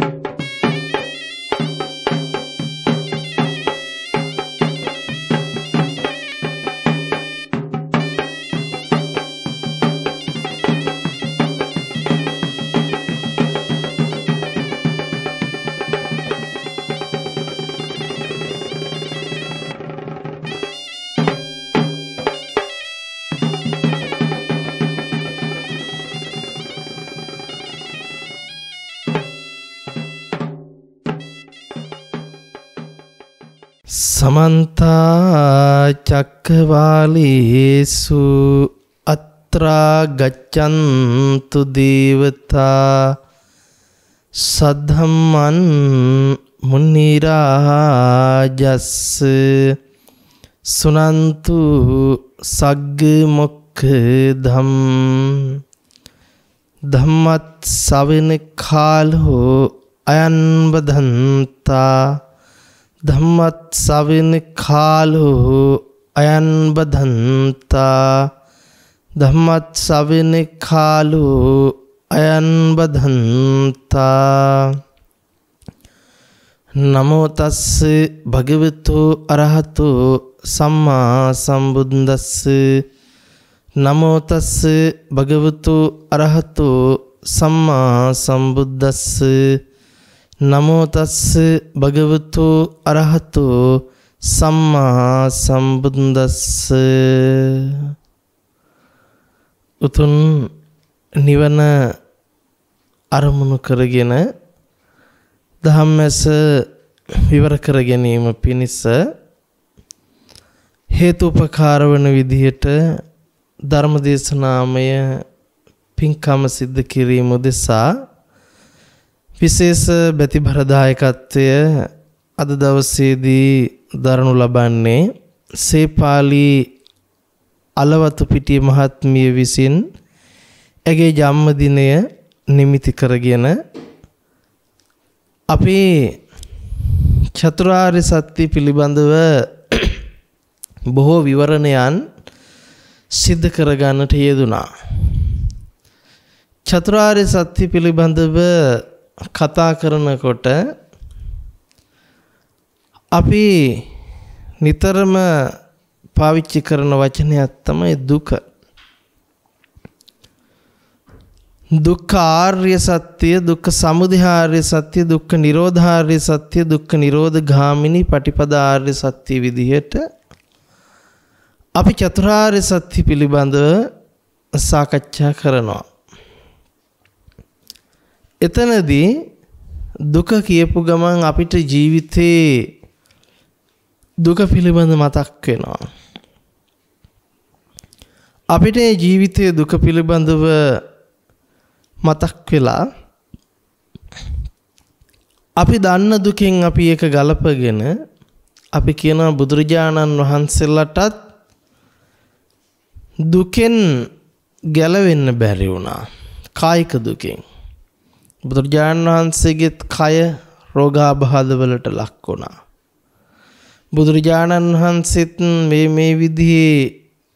you සමන්තා චක්කවාලේසු අත්‍රා ගච්ඡන්තු දේවතා සද්ධම්මන් මුනි රාජස් සුනන්තු සග්ග මොක්ඛධම් ධම්මත් සවෙන කාලෝ අයන් බදන්තා ධම්මත් සවින කාලෝ අයන් බදන්තා ධම්මත් සවින කාලෝ අයන් බදන්තා නමෝ තස්ස භගවතු අරහතු සම්මා සම්බුද්දස්ස නමෝ තස්ස භගවතු අරහතු සම්මා සම්බුද්දස්ස නමෝ තස්ස භගවතු අරහතු සම්මා සම්බුද්දස්ස උතුම් නිවන අරමුණු කරගෙන ධම්මස විවර කර ගැනීම පිණිස හේතුපකාර වන විදිහට ධර්මදේශනාමය පින්කම සිද්ධ කිරීම උදෙසා විශේෂ බැති භරදායකත්වය අද දවස්සේදී දරනු ලබන්නේ සේපාලි අලවතු පිටිය මහත්මිය විසින් ඇගේ ජම්මදිනය නිමිති කරගෙන අපේ චතුරාර්ය සත්‍ය පිළිබඳව බොහෝ විවරණයන් සිද්ධ කරගන්නට යෙදුනා. චතුරාර්ය සත්‍ය පිළිබඳව කතා කරනකොට අපි නිතරම පාවිච්චි කරන වචනයක් තමයි දුක. දුක්ඛ ආර්ය සත්‍ය දුක්ඛ සමුදය ආර්ය සත්‍ය දුක්ඛ නිරෝධ ආර්ය සත්‍ය දුක්ඛ නිරෝධ ගාමිනී පටිපදා ආර්ය සත්‍ය විදිහට අපි චතුරාර්ය සත්‍ය පිළිබඳව සාකච්ඡා කරනවා. එතනදී දුක කියපු ගමන් අපිට ජීවිතේ දුක පිළිබඳ මතක් වෙනවා. අපිට ජීවිතයේ දුක පිළිබඳව මතක් වෙලා අපි දන්න දුකෙන් අපි ඒක ගලපගෙන අපි කියනවා බුදුරජාණන් වහන්සේලාටත් දුකෙන් ගැලවෙන්න බැරි වුණා කායික දුකෙන් බුදුරජාණන් වහන්සේගෙත් කය රෝගාබාධවලට ලක් වුණා. බුදුරජාණන් වහන්සේත් මේ මේ විදිහේ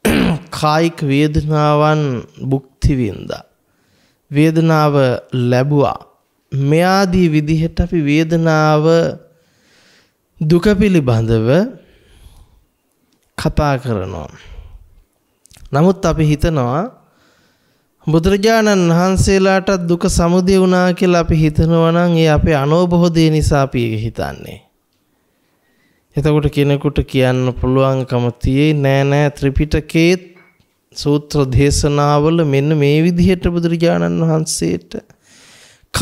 කායික වේදනාවන් භුක්ති විඳා. වේදනාව ලැබුවා. මෙයාදී විදිහට අපි වේදනාව දුක පිළිබඳව කතා කරනවා. නමුත් අපි හිතනවා බුදුරජාණන් වහන්සේලාටත් දුක සමුදය වුණා කියලා අපි හිතනවා නම් ඒ අපේ අනෝබෝධය නිසා අපි ඒක හිතන්නේ. එතකොට කෙනෙකුට කියන්න පුළුවන්කම තියේ නෑ නෑ ත්‍රිපිටකයේ සූත්‍ර දේශනාවල මෙන්න මේ විදිහට බුදුරජාණන් වහන්සේට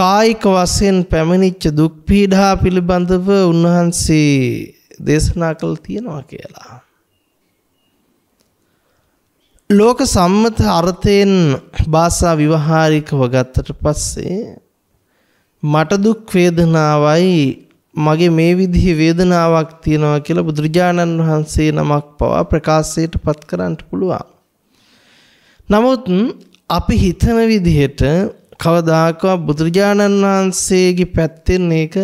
කායික වශයෙන් පැමිණිච්ච දුක් පීඩා පිළිබඳව උන්වහන්සේ දේශනා කළ තියෙනවා කියලා. ලෝක සම්මත අර්ථයෙන් භාෂා විවහාරිකව ගත්තට පස්සේ මට දුක් වේදනාවයි මගේ මේ විදිහේ වේදනාවක් තියෙනවා කියලා බුදුරජාණන් වහන්සේ නමක් පවා ප්‍රකාශයට පත් කරන්න පුළුවන්. නමුත් අපි හිතන විදිහට කවදාකවත් බුදුරජාණන් වහන්සේගේ පැත්තෙන් ඒක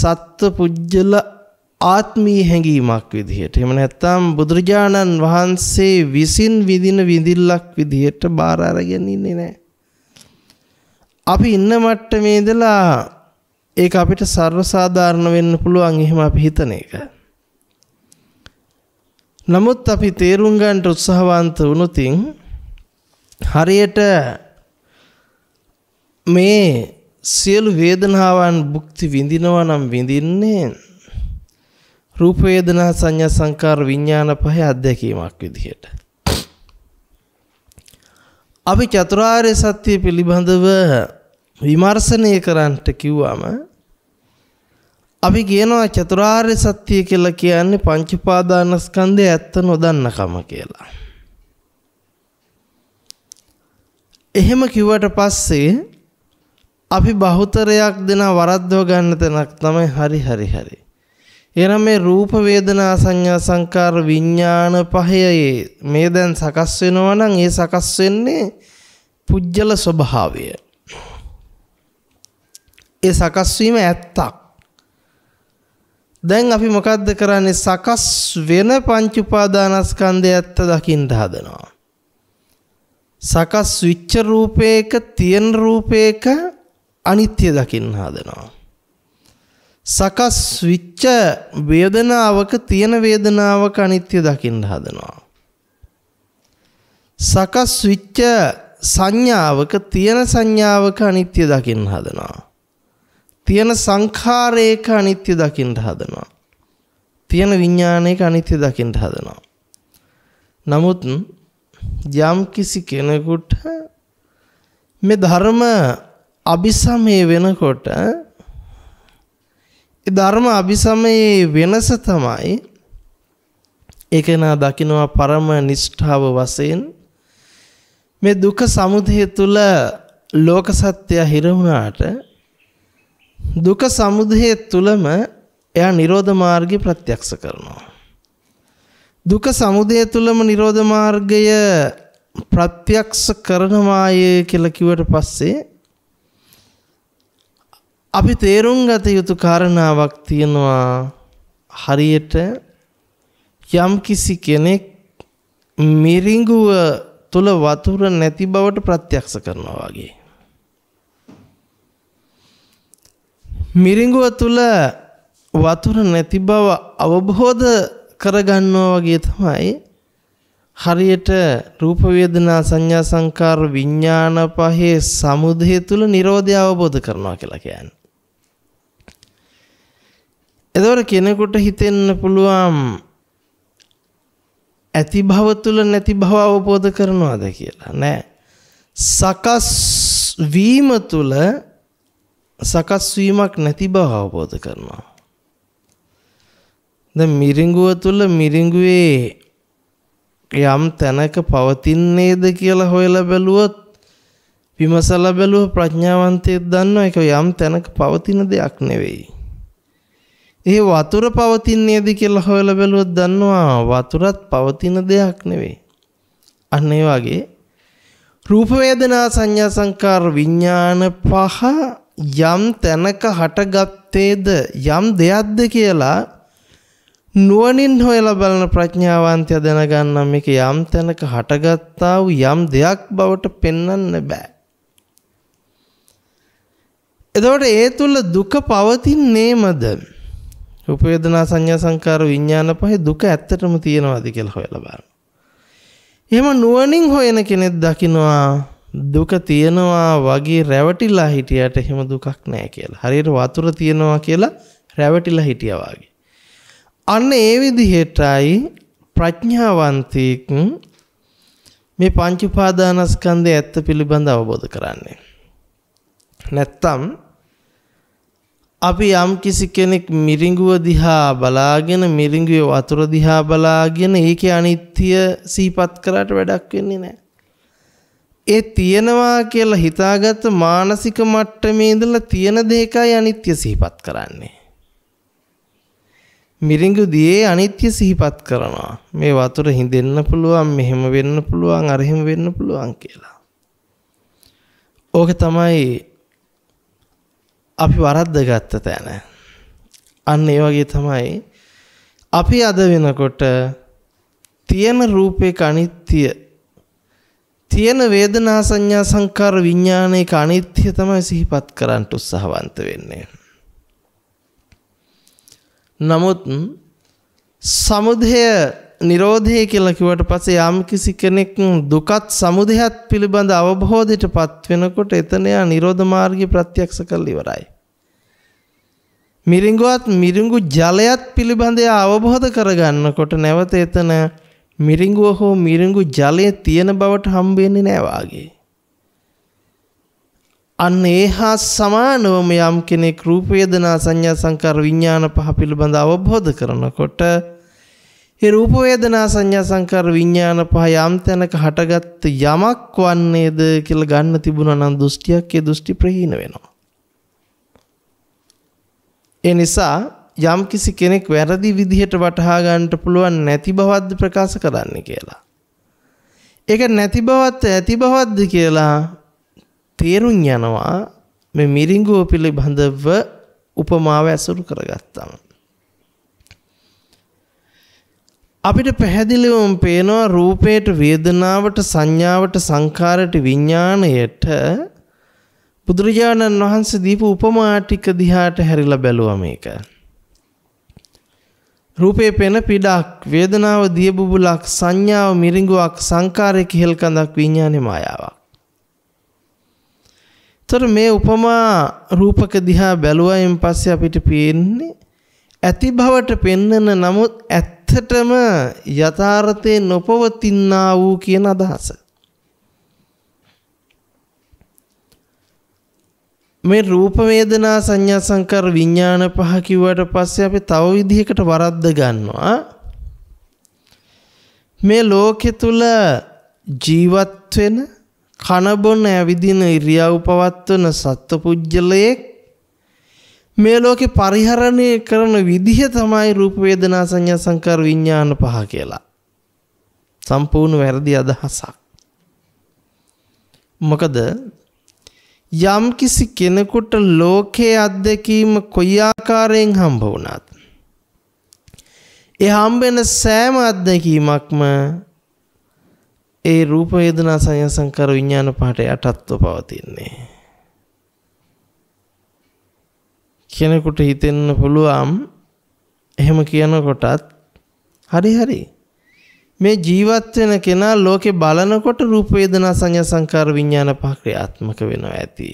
සත්ව පුජ්‍යල ආත්මී හැඟීමක් විදිහට එහෙම නැත්නම් බුදුරජාණන් වහන්සේ විසින් විඳින විඳිල්ලක් විදිහට බාර අරගෙන ඉන්නේ නැහැ. අපි ඉන්න මට්ටමේ ඉඳලා ඒක අපිට ਸਰව සාධාරණ වෙන්න පුළුවන් එහෙම අපි හිතන එක. නමුත් අපි තේරුම් ගන්න උත්සාහවන්ත වුණොතින් හරියට මේ සියලු වේදනාවන් භුක්ති විඳිනවා නම් විඳින්නේ රූප වේදනා සංඥා සංකාර විඥාන පහ අධ්‍යක්ීමක් විදිහට අපි චතුරාර්ය සත්‍ය පිළිබඳව විමර්ශනය කරන්නට කිව්වම අපි කියනවා චතුරාර්ය සත්‍ය කියලා කියන්නේ පංච පාදානස්කන්ධය ඇත්ත නොදන්නකම කියලා. එහෙම කිව්වට පස්සේ අපි බහුතරයක් දෙන වරද්දව ගන්න තැනක් තමයි හරි හරි හරි. එනම් මේ රූප වේදනා සංඥා සංකාර විඥාන පහයේ මේ දැන් සකස් වෙනවා නම් ඒ සකස් වෙන්නේ පුජ්‍යල ස්වභාවය. ඒ සකස් වීම ඇත්තක්. දැන් අපි මොකද්ද කරන්නේ සකස් වෙන පංච උපාදානස්කන්ධය ඇත්ත දකින්න හදනවා සකස් විච්ච රූපේක තියෙන රූපේක අනිත්‍ය දකින්න හදනවා සකස් විච්ච වේදනාවක තියෙන වේදනාවක අනිත්‍ය දකින්න හදනවා. සකස් විච්ච සංඥාවක තියෙන සංඥාවක අනිත්‍ය දකින්න හදනවා. තියෙන සංඛාරයක අනිත්‍ය දකින්න හදනවා. තියෙන විඥානයක අනිත්‍ය දකින්න හදනවා. නමුත් යම් කිසි කෙනෙකුට මේ ධර්ම අபிසමය වෙනකොට ධර්ම අභිසමයේ වෙනස තමයි ඒකෙනා දකිනවා පරම නිෂ්ඨාව වශයෙන් මේ දුක සමුදය තුල ලෝක සත්‍ය හිර වුණාට දුක සමුදය තුලම එයා නිරෝධ මාර්ගය ප්‍රත්‍යක්ෂ කරනවා දුක සමුදය තුලම නිරෝධ මාර්ගය ප්‍රත්‍යක්ෂ කරනවායේ කියලා කිව්වට පස්සේ අපි තේරුම් ගත යුතු කාරණාවක් තියෙනවා හරියට යම්කිසි කෙනෙක් මිරිඟුව තුල වතුර නැති බවට ප්‍රත්‍යක්ෂ කරනවා වගේ. මිරිඟුව තුල වතුර නැති බව අවබෝධ කරගන්නවා වගේ තමයි හරියට රූප වේදනා සංඥා සංකාර විඥාන පහේ සමුදය තුල Nirodha අවබෝධ කරනවා කියලා කියන්නේ. එදවට කෙනෙකුට හිතෙන්න පුළුවන් ඇති භව තුළ නැති භව අවබෝධ කරනවාද කියලා නෑ සකස් වීම තුළ සකස් වීමක් නැති බව අවබෝධ කරනවා දැන් මිරිඟුව තුළ මිරිඟුවේ යම් තැනක පවතින්නේද කියලා හොයලා බැලුවොත් විමසලා බැලුව ප්‍රඥාවන්තයෙක් දන්නවා ඒක යම් තැනක පවතින දෙයක් නෙවෙයි ඒ වතුර පවතින්නේද කියලා හොයලා බැලුවොත් දන්නවා වතුරත් පවතින දෙයක් නෙවෙයි. අන්න ඒ වගේ රූප වේදනා සංඥා සංකාර විඥාන පහ යම් තැනක හටගත්තේද යම් දෙයක්ද කියලා නුවණින් හොයලා බලන ප්‍රඥාවන්තය දැනගන්න මේක යම් තැනක හටගත්තා වූ යම් දෙයක් බවට පෙන්වන්න බෑ. එතකොට ඒ තුල දුක පවතින්නේමද? රූප වේදනා සංඥා සංකාර විඥාන පහේ දුක ඇත්තටම තියෙනවද කියලා හොයලා බලන්න. එහෙම නුවණින් හොයන කෙනෙක් දකිනවා දුක තියෙනවා වගේ රැවටිලා හිටියට එහෙම දුකක් නැහැ කියලා. හරියට වතුර තියෙනවා කියලා රැවටිලා හිටියා වගේ. අන්න ඒ විදිහටයි ප්‍රඥාවන්තයෙක් මේ පංච උපාදානස්කන්ධය ඇත්ත පිළිබඳ අවබෝධ කරන්නේ. නැත්තම් අපි යම් කිසි කෙනෙක් මිරිඟුව දිහා බලාගෙන මිරිඟුවේ වතුර දිහා බලාගෙන ඒකේ අනිත්‍ය සිහිපත් කරාට වැඩක් වෙන්නේ නැහැ. ඒ තියෙනවා කියලා හිතාගත් මානසික මට්ටමේ ඉඳලා තියෙන දෙයකයි අනිත්‍ය සිහිපත් කරන්නේ. මිරිඟු දියේ අනිත්‍ය සිහිපත් කරනවා. මේ වතුර හිඳෙන්න පුළුවන්, මෙහෙම වෙන්න පුළුවන්, අරහෙම වෙන්න පුළුවන් කියලා. ඕක තමයි අපි වරද්දගත්ත තැන. අන්න ඒ වගේ තමයි අපි අද වෙනකොට තියෙන රූපේ අනිත්‍ය තියෙන වේදනා සංඥා සංකාර විඥානයේ අනිත්‍ය තමයි සිහිපත් කරන්න උත්සාහවන්ත වෙන්නේ. නමුත් සමුදය නිරෝධය කියලා කිව්වට පස්සේ යම් කිසි කෙනෙක් දුකත් සමුදයත් පිළිබඳ අවබෝධයට පත්වෙනකොට එතන යා නිරෝධ මාර්ගය ප්‍රත්‍යක්ෂ කරලා ඉවරයි. මිරිඟුවත් මිරිඟු ජලයත් පිළිබඳ අවබෝධ කරගන්නකොට නැවත එතන මිරිඟුව හෝ මිරිඟු ජලය තියෙන බවට හම්බ වෙන්නේ නැහැ වාගේ. අන්න ඒ හා සමානවම යම් කෙනෙක් රූප වේදනා සංඥා සංකාර විඥාන පහ පිළිබඳ අවබෝධ කරනකොට ඒ රූප වේදනා සංඥා සංකාර විඥාන පහ යම් තැනක හටගත් යමක් වන්නේද කියලා ගන්න තිබුණා නම් දෘෂ්ටියක් ඒ දෘෂ්ටි ප්‍රහීන වෙනවා. ඒ නිසා යම් කිසි කෙනෙක් වැරදි විදිහට වටහා ගන්නට පුළුවන් නැති බවද්ද ප්‍රකාශ කරන්න කියලා. ඒක නැති බවත් ඇති බවද්ද කියලා තේරුම් යනවා මේ මිරිඟුව පිළිබඳව උපමාව ඇසුරු කරගත්තම. අපිට පැහැදිලිවම පේනවා රූපයට වේදනාවට සංඥාවට සංකාරයට විඥාණයට බුදුරජාණන් වහන්සේ දීපු උපමා ටික දිහාට හැරිලා බැලුවා මේක. රූපේ පෙන පිටක් වේදනාව දිය බුබුලක් සංඥාව මිරිඟුවක් සංකාරයේ කිහෙල් කඳක් විඥානේ මායාවක්. තොර මේ උපමා රූපක දිහා බැලුවයින් පස්සේ අපිට පේන්නේ ඇති බවට පෙන්නන නමුත් ඇත්ත ඇත්තටම යථාර්ථයේ නොපවතිනා වූ කියන අදහස. මේ රූප වේදනා සංඥා සංකාර විඥාන පහ කිව්වට පස්සේ අපි තව විදිහකට වරද්ද ගන්නවා. මේ ලෝකෙ තුල ජීවත් වෙන කනබොන ඇවිදින ඉරියව් පවත්වන සත්පුජ්‍යලයේ මේ ලෝකේ පරිහරණය කරන විදිහ තමයි රූප වේදනා සංඥා සංකාර විඥාන පහ කියලා. සම්පූර්ණ වැරදි අදහසක්. මොකද යම් කිසි කෙනෙකුට ලෝකයේ අත්දැකීම කොයි ආකාරයෙන් හම්බ වුණත් ඒ හම්බෙන සෑම අත්දැකීමක්ම ඒ රූප වේදනා සංඥා සංකාර විඥාන පහට යටත්ව පවතින්නේ කෙනෙකුට හිතෙන්න පුළුවන් එහෙම කියනකොටත් හරි හරි මේ ජීවත් වෙන කෙනා ලෝකේ බලනකොට රූප වේදනා සංඥා සංකාර විඥාන පහ ක්‍රියාත්මක වෙනවා ඇති.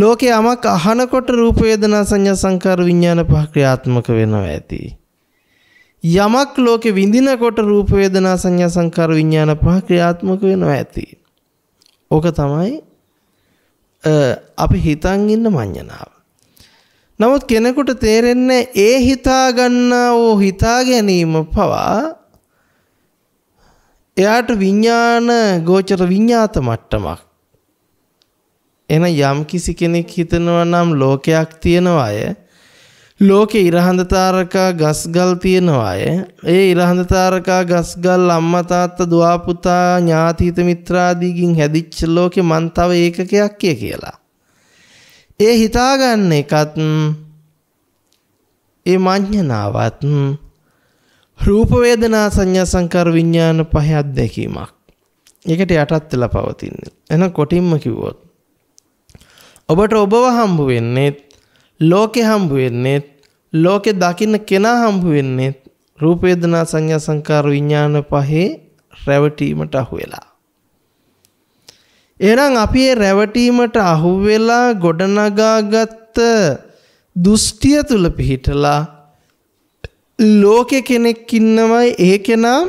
ලෝකේ යමක් අහනකොට රූප වේදනා සංඥා සංකාර විඥාන පහ ක්‍රියාත්මක වෙනවා ඇති. යමක් ලෝකේ විඳිනකොට රූප වේදනා සංඥා සංකාර විඥාන පහ ක්‍රියාත්මක වෙනවා ඇති. ඕක තමයි අපි හිතන් ඉන්න මඤ්ඤණාව. නමුත් කෙනෙකුට තේරෙන්නේ ඒ හිතා ගන්නා වූ හිතා ගැනීම පවා එයාට විඥාන ගෝචර විඤ්ඤාත මට්ටමක් එන යම් කිසි කෙනෙක් හිතනවා නම් ලෝකයක් තියෙනවා අය ලෝකේ ඉරහඳ තාරකා ගස්ගල් තියෙනවා අය ඒ ඉරහඳ තාරකා ගස්ගල් අම්මා තාත්තා දුව පුතා ඥාති හිත මිත්‍රාදීකින් හැදිච්ච ලෝකේ මන් තව ඒකකයක් කියලා ඒ හිතාගන්න එකත් ඒ මං්ඥනාවත් රූපවේදනා සංඥා සංකර් විඤ්ඥාන පහත් දැකීමක්. එකට යටත් වෙලා පවතින්නේ. එන කොටින්ම කිව්වොත්. ඔබට ඔබව හම්බු වෙන්නේත් ලෝකෙ හම්බු වෙන්නේත් ලෝකෙ දකින්න කෙනා හම්බු වෙන්නේත් රූපේදනා සංඥා සංකාර විඤ්ඥාන පහේ රැවටීමට අහු වෙලා. එහෙනම් අපි මේ රැවටීමට අහු වෙලා ගොඩනගාගත් දුෂ්ටිය තුල පිහිටලා ලෝකේ කෙනෙක් ඉන්නවයි ඒ කෙනා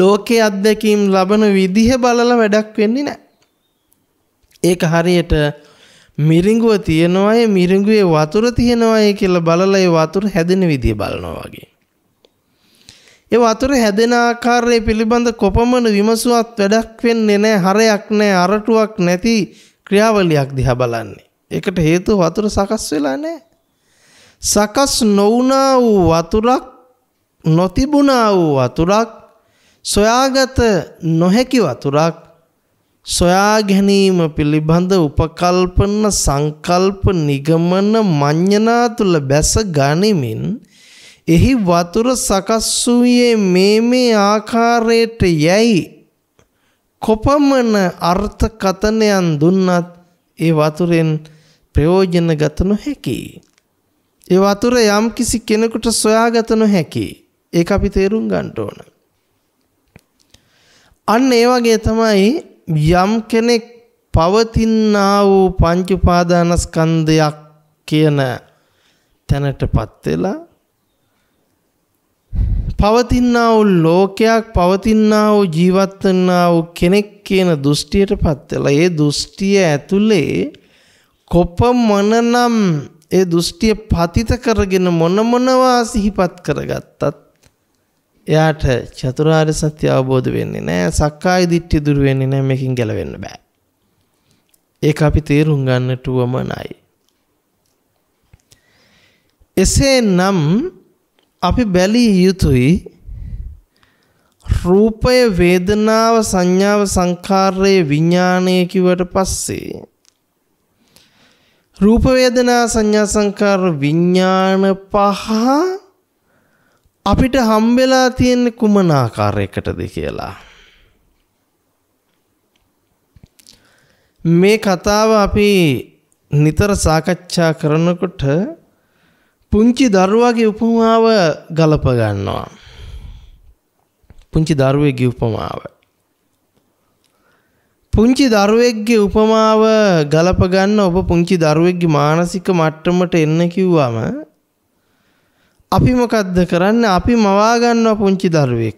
ලෝකේ අත්දැකීම් ලබන විදිහ බලලා වැඩක් වෙන්නේ නැහැ. ඒක හරියට මිරිඟුව තියෙනවයි මිරිඟුවේ වතුර තියෙනවයි කියලා බලලා ඒ වතුර හැදෙන විදිය බලනවා වගේ. ඒ වතුර හැදෙන ආකාරය පිළිබඳ කොපමණ විමසුවත් වැඩක් වෙන්නේ නැහැ හරයක් නැහැ අරටුවක් නැති ක්‍රියාවලියක් දිහා බලන්නේ. ඒකට හේතුව වතුර සකස් වෙලා නැහැ. සකස් නොවුනා වූ වතුරක් නොතිබුණා වූ වතුරක් සොයාගත නොහැකි වතුරක් සොයා ගැනීම පිළිබඳ උපකල්පන සංකල්ප නිගමන මඤ්ඤනා තුල බැස ගනිමින් එහි වතුර සකස් වූයේ මේ මේ ආකාරයට යැයි කොපමණ අර්ථකතනයන් දුන්නත් ඒ වතුරෙන් ප්‍රයෝජන ගත නොහැකි. ඒ වතුර යම් කිසි කෙනෙකුට සොයාගත නොහැකි. ඒක අපි තේරුම් ගන්න ඕන. අන්න ඒ වගේ තමයි යම් කෙනෙක් පවතිනා වූ පංච උපාදානස්කන්ධයක් කියන තැනටපත් වෙලා පවතින්නා වූ ලෝකයක් පවතින්නා වූ ජීවත්වන්නා වූ කෙනෙක් කියන දෘෂ්ටියට පත් වෙලා ඒ දෘෂ්ටිය ඇතුලේ කොපමණනම් ඒ දෘෂ්ටිය පතිත කරගෙන මොන මොනවා සිහිපත් කරගත්තත් එයාට චතුරාර්ය සත්‍ය අවබෝධ වෙන්නේ නැහැ සක්කාය දිට්ඨිය දුරු වෙන්නේ නැහැ මේකෙන් ගැලවෙන්න බෑ ඒක අපි තේරුම් ගන්නට උවමනයි එසේ නම් අපි බැලිය යුතුයි රූපය වේදනාව සංඥාව සංකාරය විඥානය කිවට පස්සේ රූප වේදනා සංඥා සංකාර විඥාන පහ අපිට හම්බෙලා තියෙන්නේ කුමන ආකාරයකටද කියලා මේ කතාව අපි නිතර සාකච්ඡා කරනකොට පුංචි දරුවාගේ උපමාව ගලප ගන්නවා. පුංචි දරුවෙක්ගේ උපමාව. පුංචි දරුවෙක්ගේ උපමාව ගලප ගන්න ඔබ පුංචි දරුවෙක්ගේ මානසික මට්ටමට එන්න කිව්වම අපි මොකද්ද කරන්නේ? අපි මවා ගන්නවා පුංචි දරුවෙක්.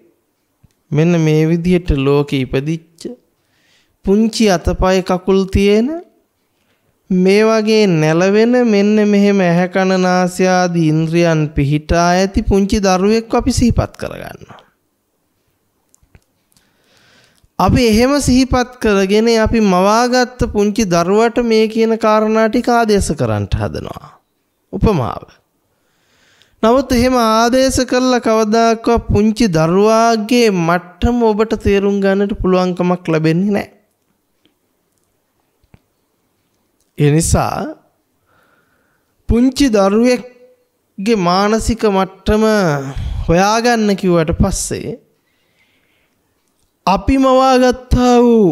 මෙන්න මේ විදිහට ලෝකෙ ඉපදිච්ච පුංචි අතපය කකුල් තියෙන මේ වගේ නැලවෙන මෙන්න මෙහෙම ඇහැකන නාසයාදී ඉන්ද්‍රියන් පිහිටා ඇති පුංචි දරුවෙක් අපි සිහිපත් කරගන්නවා. අපි එහෙම සිහිපත් කරගෙන අපි මවාගත්ත පුංචි දරුවට මේ කියන කාරණා ටික ආදේශ කරන්නට හදනවා. උපමාව. නමුත් එහෙම ආදේශ කළා කවදාකවත් පුංචි දරුවාගේ මට්ටම ඔබට තේරුම් ගන්නට පුළුවන්කමක් ලැබෙන්නේ නැහැ. ඒ නිසා පුංචි දරුවෙක්ගේ මානසික මට්ටම හොයාගන්න කිව්වට පස්සේ අපි මවාගත්තා වූ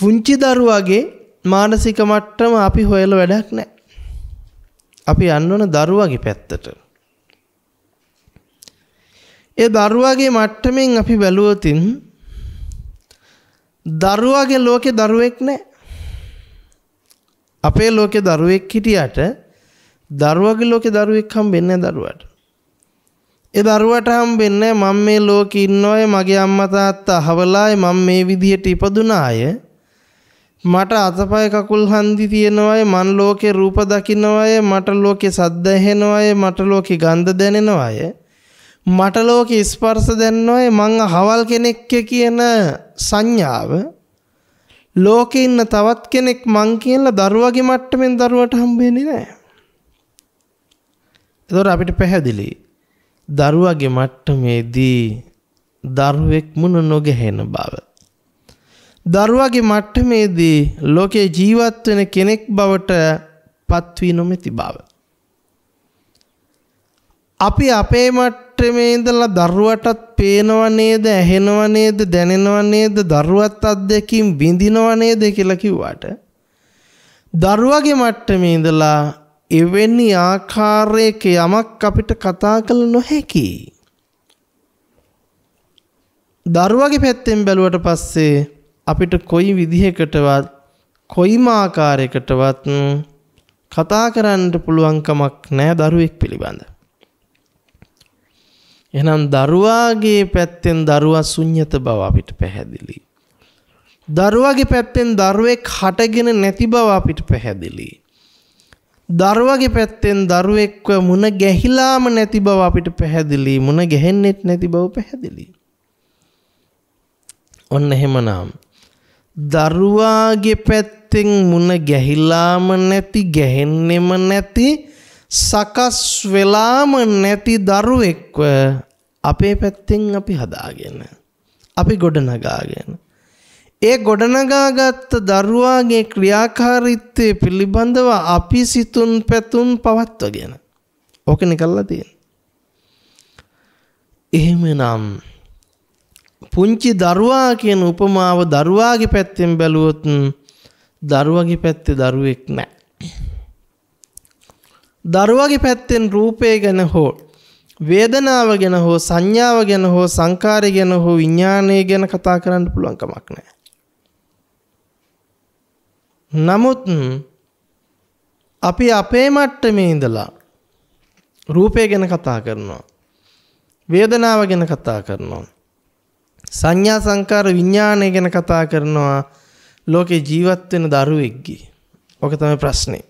පුංචි දරුවගේ මානසික මට්ටම අපි හොයල වැඩක් නැහැ. අපි යන්න ඕන දරුවගේ පැත්තට. ඒ දරුවගේ මට්ටමින් අපි බැලුවොතින් දරුවගේ ලෝකේ දරුවෙක් නැහැ. අපේ ලෝකේ දරුවෙක් හිටියට දරුවගේ ලෝකේ දරුවෙක් හම්බෙන්නේ දරුවාට. ඒ දරුවාට හම්බෙන්නේ මම මේ ලෝකේ ඉන්නෝය මගේ අම්මා තාත්තා අහවලායි මම මේ විදිහට ඉපදුනාය. මට අතපය කකුල් හන්දි තියෙනවාය මන් ලෝකේ රූප දකින්නවාය මට ලෝකේ සද්ද ඇහෙනවාය මට ලෝකේ ගන්ධ දැනෙනවාය. මට ලෝකේ ස්පර්ශ දැනෙනවාය මං හවල් කෙනෙක් කියන සංඥාව ලෝකේ ඉන්න තවත් කෙනෙක් මං කියලා දරුවගේ මට්ටමින් දරුවට හම්බෙන්නේ නැහැ. එතකොට අපිට පැහැදිලි දරුවගේ මට්ටමේදී දරුවෙක් මුණ නොගැහෙන බව. දරුවගේ මට්ටමේදී ලෝකේ ජීවත් වෙන කෙනෙක් බවට පත්වී නොමැති බව. අපි අපේ මට්ට මට්ටමේ ඉඳලා දරුවටත් පේනව නේද ඇහෙනව නේද දැනෙනව නේද දරුවත් අත්දැකීම් විඳිනව නේද කියලා කිව්වට දරුවගේ මට්ටමේ ඉඳලා එවැනි ආකාරයක යමක් අපිට කතා කළ නොහැකි. දරුවගේ පැත්තෙන් බැලුවට පස්සේ අපිට කොයි විදිහකටවත් කොයිම ආකාරයකටවත් කතා කරන්න පුළුවන්කමක් නෑ දරුවෙක් පිළිබඳ. එහෙනම් දරුවාගේ පැත්තෙන් දරුවා ශුන්්‍යත බව අපිට පැහැදිලි. දරුවාගේ පැත්තෙන් දරුවෙක් හටගෙන නැති බව අපිට පැහැදිලි. දරුවාගේ පැත්තෙන් දරුවෙක්ව මුණ ගැහිලාම නැති බව අපිට පැහැදිලි. මුණ ගැහෙන්නෙත් නැති බව පැහැදිලි. ඔන්න එහෙමනම් දරුවාගේ පැත්තෙන් මුණ ගැහිලාම නැති ගැහෙන්නෙම නැති සකස් වෙලාම නැති දරුවෙක්ව අපේ පැත්තෙන් අපි හදාගෙන අපි ගොඩනගාගෙන ඒ ගොඩනගාගත්ත දරුවාගේ ක්‍රියාකාරීත්වය පිළිබඳව අපි සිතුන් පැතුම් පවත්වගෙන ඕක නිකල්ලා තියෙන. එහෙමනම් පුංචි දරුවා කියන උපමාව දරුවාගේ පැත්තෙන් බැලුවොත් දරුවගේ පැත්තේ දරුවෙක් නැහැ. දරුවගේ පැත්තෙන් රූපය ගැන හෝ වේදනාව ගැන හෝ සංඥාව ගැන හෝ සංකාරය ගැන හෝ විඥානය ගැන කතා කරන්න පුළුවන් කමක් නැහැ. නමුත් අපි අපේ මට්ටමේ ඉඳලා රූපය ගැන කතා කරනවා. වේදනාව ගැන කතා කරනවා. සංඥා සංකාර විඥානය ගැන කතා කරනවා. ලෝකේ ජීවත් වෙන දරුවෙක්ගේ. ඔක තමයි ප්‍රශ්නේ.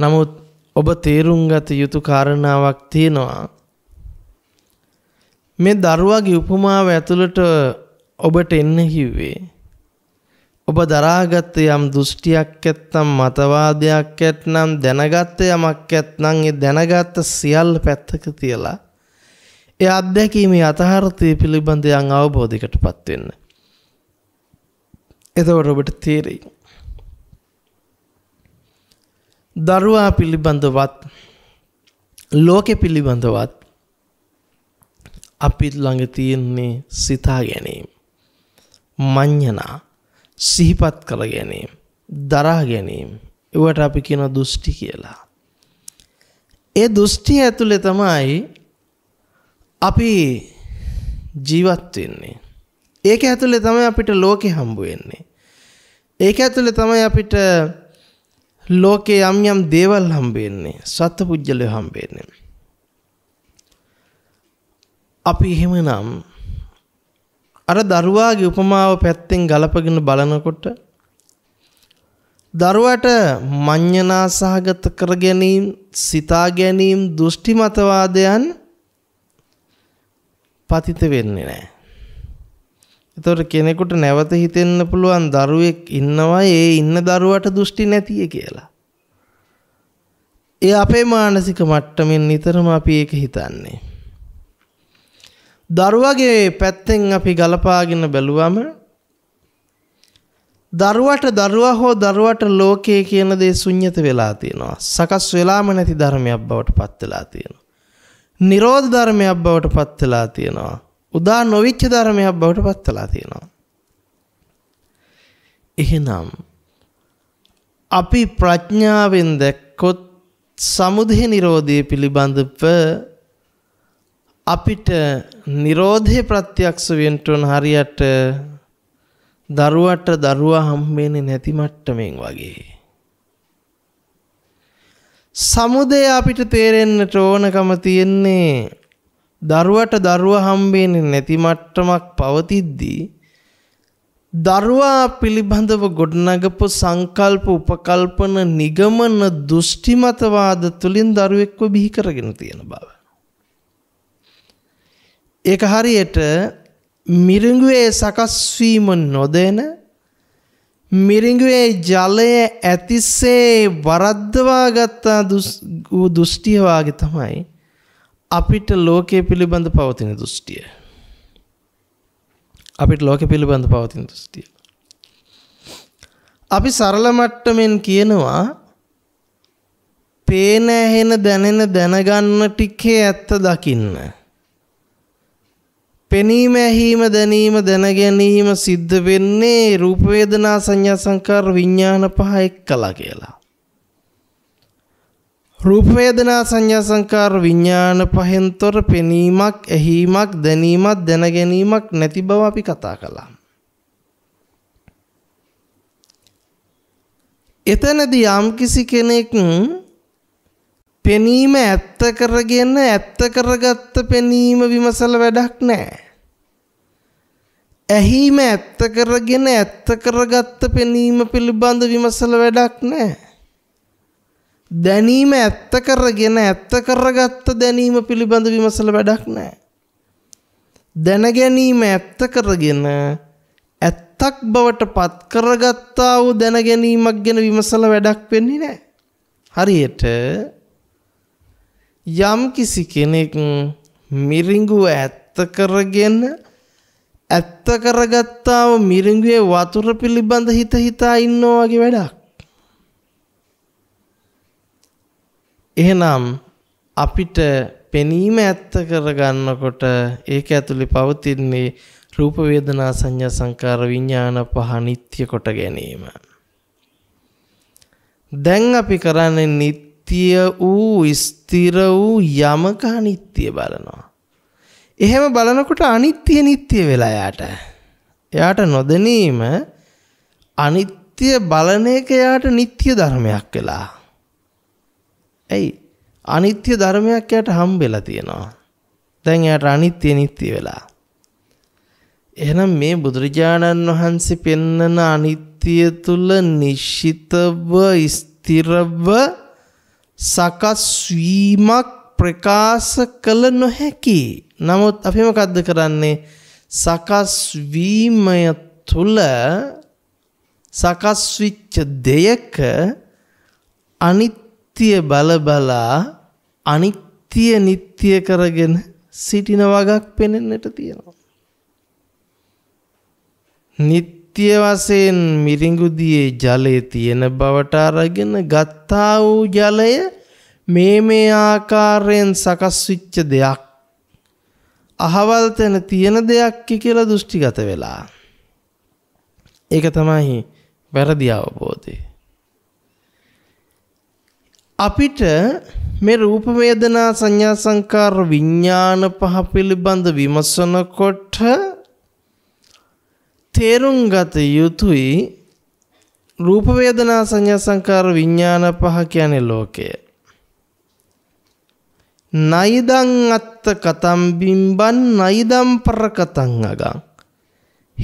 නමුත් ඔබ තේරුම් ගත යුතු කාරණාවක් තියෙනවා. මේ දරුවගේ උපමාව ඇතුළට ඔබට එන්න හිව්වේ. ඔබ දරාගත්ත යම් දෘෂ්ටියක් ඇත්නම් මතවාදයක් ඇත්නම් දැනගත්ත යමක් ඇත්නම් ඒ දැනගත්ත සියල්ල පැත්තක තියලා ඒ අත්දැකීමේ යථාර්ථය පිළිබඳ යම් අවබෝධයකටපත් වෙන්න. එතකොට ඔබට තේරෙයි දරුවා පිළිබඳවත් ලෝකෙ පිළිබඳවත් අපිත් ළඟ තියෙන්නේ සිතා ගැනීම. මං්ඥනා සිහිපත් කළ ගැනීම. දරා ගැනීම. එවට අපි කියන දෘෂ්ටි කියලා. ඒ දෘෂ්ටි ඇතුළෙ තමයි අපි ජීවත් වෙන්නේ. ඒක ඇතුළේ තමයි අපිට ලෝකෙ හම්බ වෙන්නේ. ඒක ඇතුළේ තමයි අපිට ලෝකේ යම් යම් දේවල් හම්බෙන්නේ සත්පුජ්‍යලය හම්බෙන්නේ. අපි එහෙමනම් අර දරුවාගේ උපමාව පැත්තෙන් ගලපගෙන බලනකොට දරුවට මඤ්ඤණා සහගත කර ගැනීම, සිතා ගැනීම, දෘෂ්ටි මතවාදයන් පතිත වෙන්නේ නැහැ. එතකොට කෙනෙකුට නැවත හිතෙන්න පුළුවන් දරුවෙක් ඉන්නවා ඒ ඉන්න දරුවට දෘෂ්ටි නැතිය කියලා. ඒ අපේ මානසික මට්ටමින් නිතරම අපි ඒක හිතන්නේ. දරුවගේ පැත්තෙන් අපි ගලපාගෙන බැලුවම දරුවට දරුවා හෝ දරුවට ලෝකයේ කියන දේ ශුන්්‍යත වෙලා තියෙනවා. සකස් වෙලාම නැති ධර්මයක් බවට පත් වෙලා තියෙනවා. නිරෝධ ධර්මයක් බවට පත් වෙලා තියෙනවා. උදා නොවිච්ච ධර්මයක් බවට පත්වලා තියෙනවා. එහෙනම් අපි ප්‍රඥාවෙන් දැක්කොත් සමුදය නිරෝධය පිළිබඳව අපිට නිරෝධය ප්‍රත්‍යක්ෂ වෙන්ටුවන් හරියට දරුවට දරුවා හම්බෙන්නේ නැති මට්ටමෙන් වගේ. සමුදය අපිට තේරෙන්නට ඕනකම තියෙන්නේ දරුවට දරුවා හම්බෙන්නේ නැති මට්ටමක් පවතිද්දී දරුවා පිළිබඳව ගොඩනගපු සංකල්ප උපකල්පන නිගමන දෘෂ්ටිමතවාද තුළින් දරුවෙක්ව බිහි කරගෙන තියෙන බව. ඒක හරියට මිරිඟුවේ සකස් වීම නොදෙන මිරිඟුවේ ජලය ඇතිසේ වරද්දවා ගත්තා දෘෂ්ටිය වාගේ තමයි අපිට ලෝකය පිළිබඳ පවතින දෘෂ්ටිය. අපිට ලෝක පිළිබඳ පවතින දෘෂ්ටිය. අපි සරල මට්ටමෙන් කියනවා පේන ඇහෙන දැනෙන දැනගන්න ටිකේ ඇත්ත දකින්න. පෙනීම ඇහිීම දැනීම දැනගැනීම සිද්ධ වෙන්නේ රූපවේදනා සංඥා සංකාර විඤ්ඥාන පහ එක් කලා කියලා. රූප වේදනා සංඥා සංකාර විඥාන පහෙන්තොර පෙනීමක් ඇහිීමක් දැනීමක් දැන ගැනීමක් නැති බව අපි කතා කළා. එතනදී යම්කිසි කෙනෙක් පෙනීම ඇත්ත කරගෙන ඇත්ත කරගත්ත පෙනීම විමසල වැඩක් නැහැ. ඇහිීම ඇත්ත කරගෙන ඇත්ත කරගත්ත පෙනීම පිළිබඳ විමසල වැඩක් නැහැ. දැනීම ඇත්ත කරගෙන ඇත්ත කරගත්ත දැනීම පිළිබඳ විමසල වැඩක් නෑ. දැනගැනීම ඇත්ත කරගෙන ඇත්තක් බවට පත් කරගත්තා වූ දැනගැනීමක් ගැන විමසල වැඩක් වෙන්නේ නෑ. හරියට යම් කිසි කෙනෙක් මිරිඟු ඇත්ත කරගෙන ඇත්ත කරගත්තා වූ මිරිඟුවේ වතුර පිළිබඳ හිත හිතා ඉන්නවා වගේ වැඩක්. එහෙනම් අපිට පෙනීම ඇත්ත කරගන්නකොට ඒක ඇතුළේ පවතින්නේ රූප වේදනා සංඥා සංකාර විඥාන පහ නිට්ටය කොට ගැනීම. දැන් අපි කරන්නේ නිට්ටය වූ ස්ථිර වූ යමක අනිත්‍ය බලනවා. එහෙම බලනකොට අනිත්‍ය නිට්ටය වෙලා යාට. එයාට නොදැනීම අනිත්‍ය බලන එක එයාට නිට්ටය ධර්මයක් වෙලා. ඇයි? අනිත්‍ය ධර්මයක් යට හම්බෙලා තියෙනවා. දැන් එයාට අනිත්‍ය නිට්ටි වෙලා. එහෙනම් මේ බුදුරජාණන් වහන්සේ පෙන්නන අනිත්‍ය තුල නිශ්චිතව ස්ථිරව සකස් වීමක් ප්‍රකාශ කළ නොහැකි. නමුත් අපි මොකද්ද කරන්නේ? සකස් වීමය තුල සකස් වෙච්ච දෙයක අනිත් නිත්‍ය බලබලා අනිත්‍ය නිත්‍ය කරගෙන සිටින වගක් පෙනෙන්නට තියෙනවා. නිත්‍ය වශයෙන් මිරිඟුදියේ ජලය තියෙන බවට අරගෙන ගත්තා වූ ජලය මේ මේ ආකාරයෙන් සකස් වෙච්ච දෙයක් අහවල් තැන තියෙන දෙයක් කියලා දෘෂ්ටිගත වෙලා ඒක තමයි වැරදි අවබෝධය අපිට මේ රූප වේදනා සංඥා සංකාර විඥාන පහ පිළිබඳ විමසනකොට තේරුම් ගත යුතුයි රූප වේදනා සංඥා සංකාර විඥාන පහ කියන්නේ ලෝකය. නයිදං අත්ත කතම් බිම්බන් නයිදම් පරකතං අගං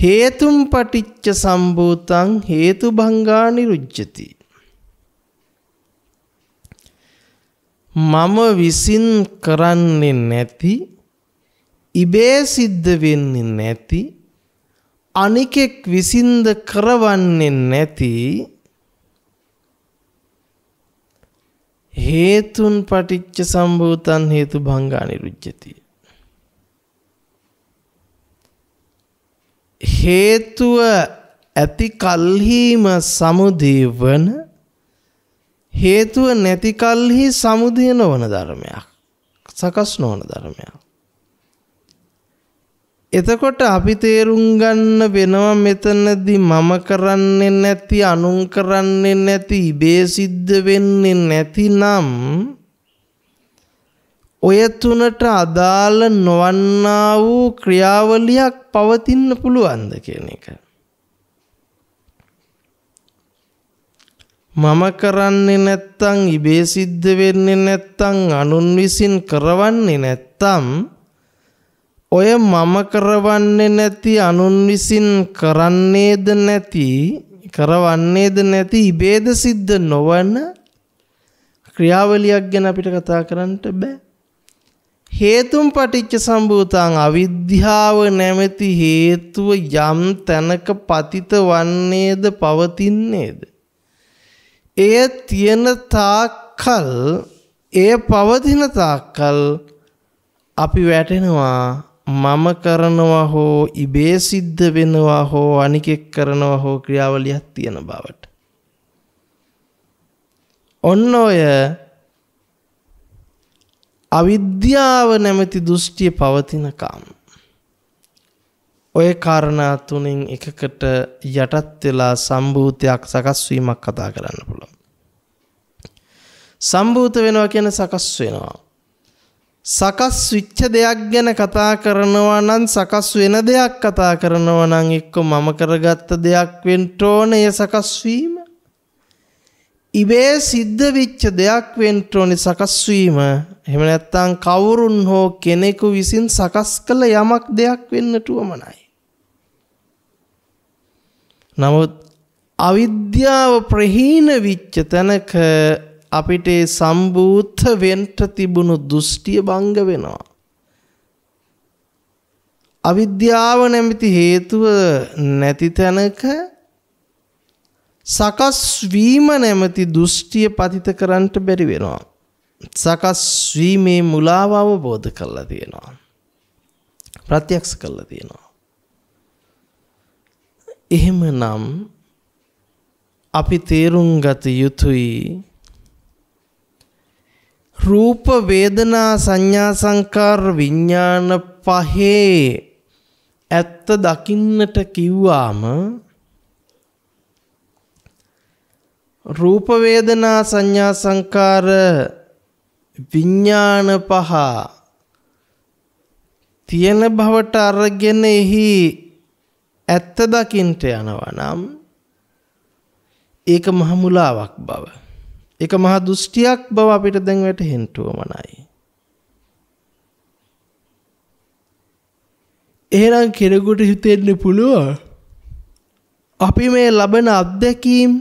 හේතුම් පටිච්ච සම්භූතං හේතු භංගා නිරුජ්ජති මම විසින් කරන්නේ නැති ඉබේ සිද්ධ වෙන්නේ නැති අනිකෙක් විසින්ද කරවන්නේ නැති හේතුන් පටිච්ච සම්භූතන් හේතු භංගා නිරුජ්ජති හේතුව ඇති කල්හිම සමුදී වන හේතුව නැති කල්හි සමුදය නොවන ධර්මයක්. සකස් නොවන ධර්මයක්. එතකොට අපි තේරුම් ගන්න වෙනවා මෙතනදී මම කරන්නේ නැති අනුන් කරන්නේ නැති ඉබේ සිද්ධ වෙන්නේ නැතිනම් ඔය තුනට අදාළ නොවන්නා වූ ක්‍රියාවලියක් පවතින්න පුළුවන්ද කියන එකයි. මම කරන්නේ නැත්තම් ඉබේ සිද්ධ වෙන්නේ නැත්තම් අනුන් විසින් කරවන්නේ නැත්තම් ඔය මම කරවන්නේ නැති අනුන් විසින් කරන්නේද නැති කරවන්නේද නැති ඉබේද සිද්ධ නොවන ක්‍රියාවලියක් ගැන අපිට කතා කරන්න බෑ හේතුම් පටිච්ච සම්භූතං අවිද්‍යාව නැමැති හේතුව යම් තැනක පතිත වන්නේද පවතින්නේද එය තියෙන තාක්කල් එය පවතින තාක්කල් අපි වැටෙනවා මම කරනවා හෝ ඉබේ සිද්ධ වෙනවා හෝ අනිකෙක් කරනවා හෝ ක්‍රියාවලියක් තියෙන බවට. ඔන්න ඔය අවිද්‍යාව නැමැති දෘෂ්ටිය පවතිනකම් ඔය කාරණා තුنين එකකට යටත් වෙලා සම්භූතයක් සකස් වීමක් කතා කරන්න පුළුවන්. සම්භූත වෙනවා කියන්නේ සකස් වෙනවා. සකස් වෙච්ච දෙයක් ගැන කතා කරනවා නම් සකස් වෙන දෙයක් කතා කරනවා නම් එක්ක මම කරගත්ත දෙයක් වෙන්න ඕනේ සකස් වීම. ඉබේ සිද්ධ වෙච්ච දෙයක් වෙන්න ඕනේ සකස් වීම. එහෙම නැත්නම් කවුරුන් හෝ කෙනෙකු විසින් සකස් කළ යමක් දෙයක් වෙන්නට උවමනයි. නමුත් අවිද්‍යාව ප්‍රහීන විච්ච තැනක අපිට සම්බූත වෙන්න තිබුණු දෘෂ්ටිය බංග වෙනවා. අවිද්‍යාව නැමැති හේතුව නැති තැනක සකස් වීම නැමැති දෘෂ්ටිය පතිත කරන්න බැරි වෙනවා. සකස් වීමේ මුලාව අවබෝධ කරලා තියෙනවා. ප්‍රත්‍යක්ෂ කරලා තියෙනවා. එහෙමනම් අපි තේරුම් ගත යුතුයි රූප වේදනා සංඥා සංකාර විඥාන පහේ ඇත්ත දකින්නට කිව්වාම රූප වේදනා සංඥා සංකාර විඥාන පහ තියෙන බවට අරගෙන එහි ඇත්ත දකින්ට යනවා නම් ඒක මහ මුලාවක් බව. ඒක මහ දෘෂ්ටියක් බව අපිට දැන් වැටහෙන්න උවමනයි. එහෙනම් කෙනෙකුට හිතෙන්න පුළුවන් අපි මේ ලබන අත්දැකීම්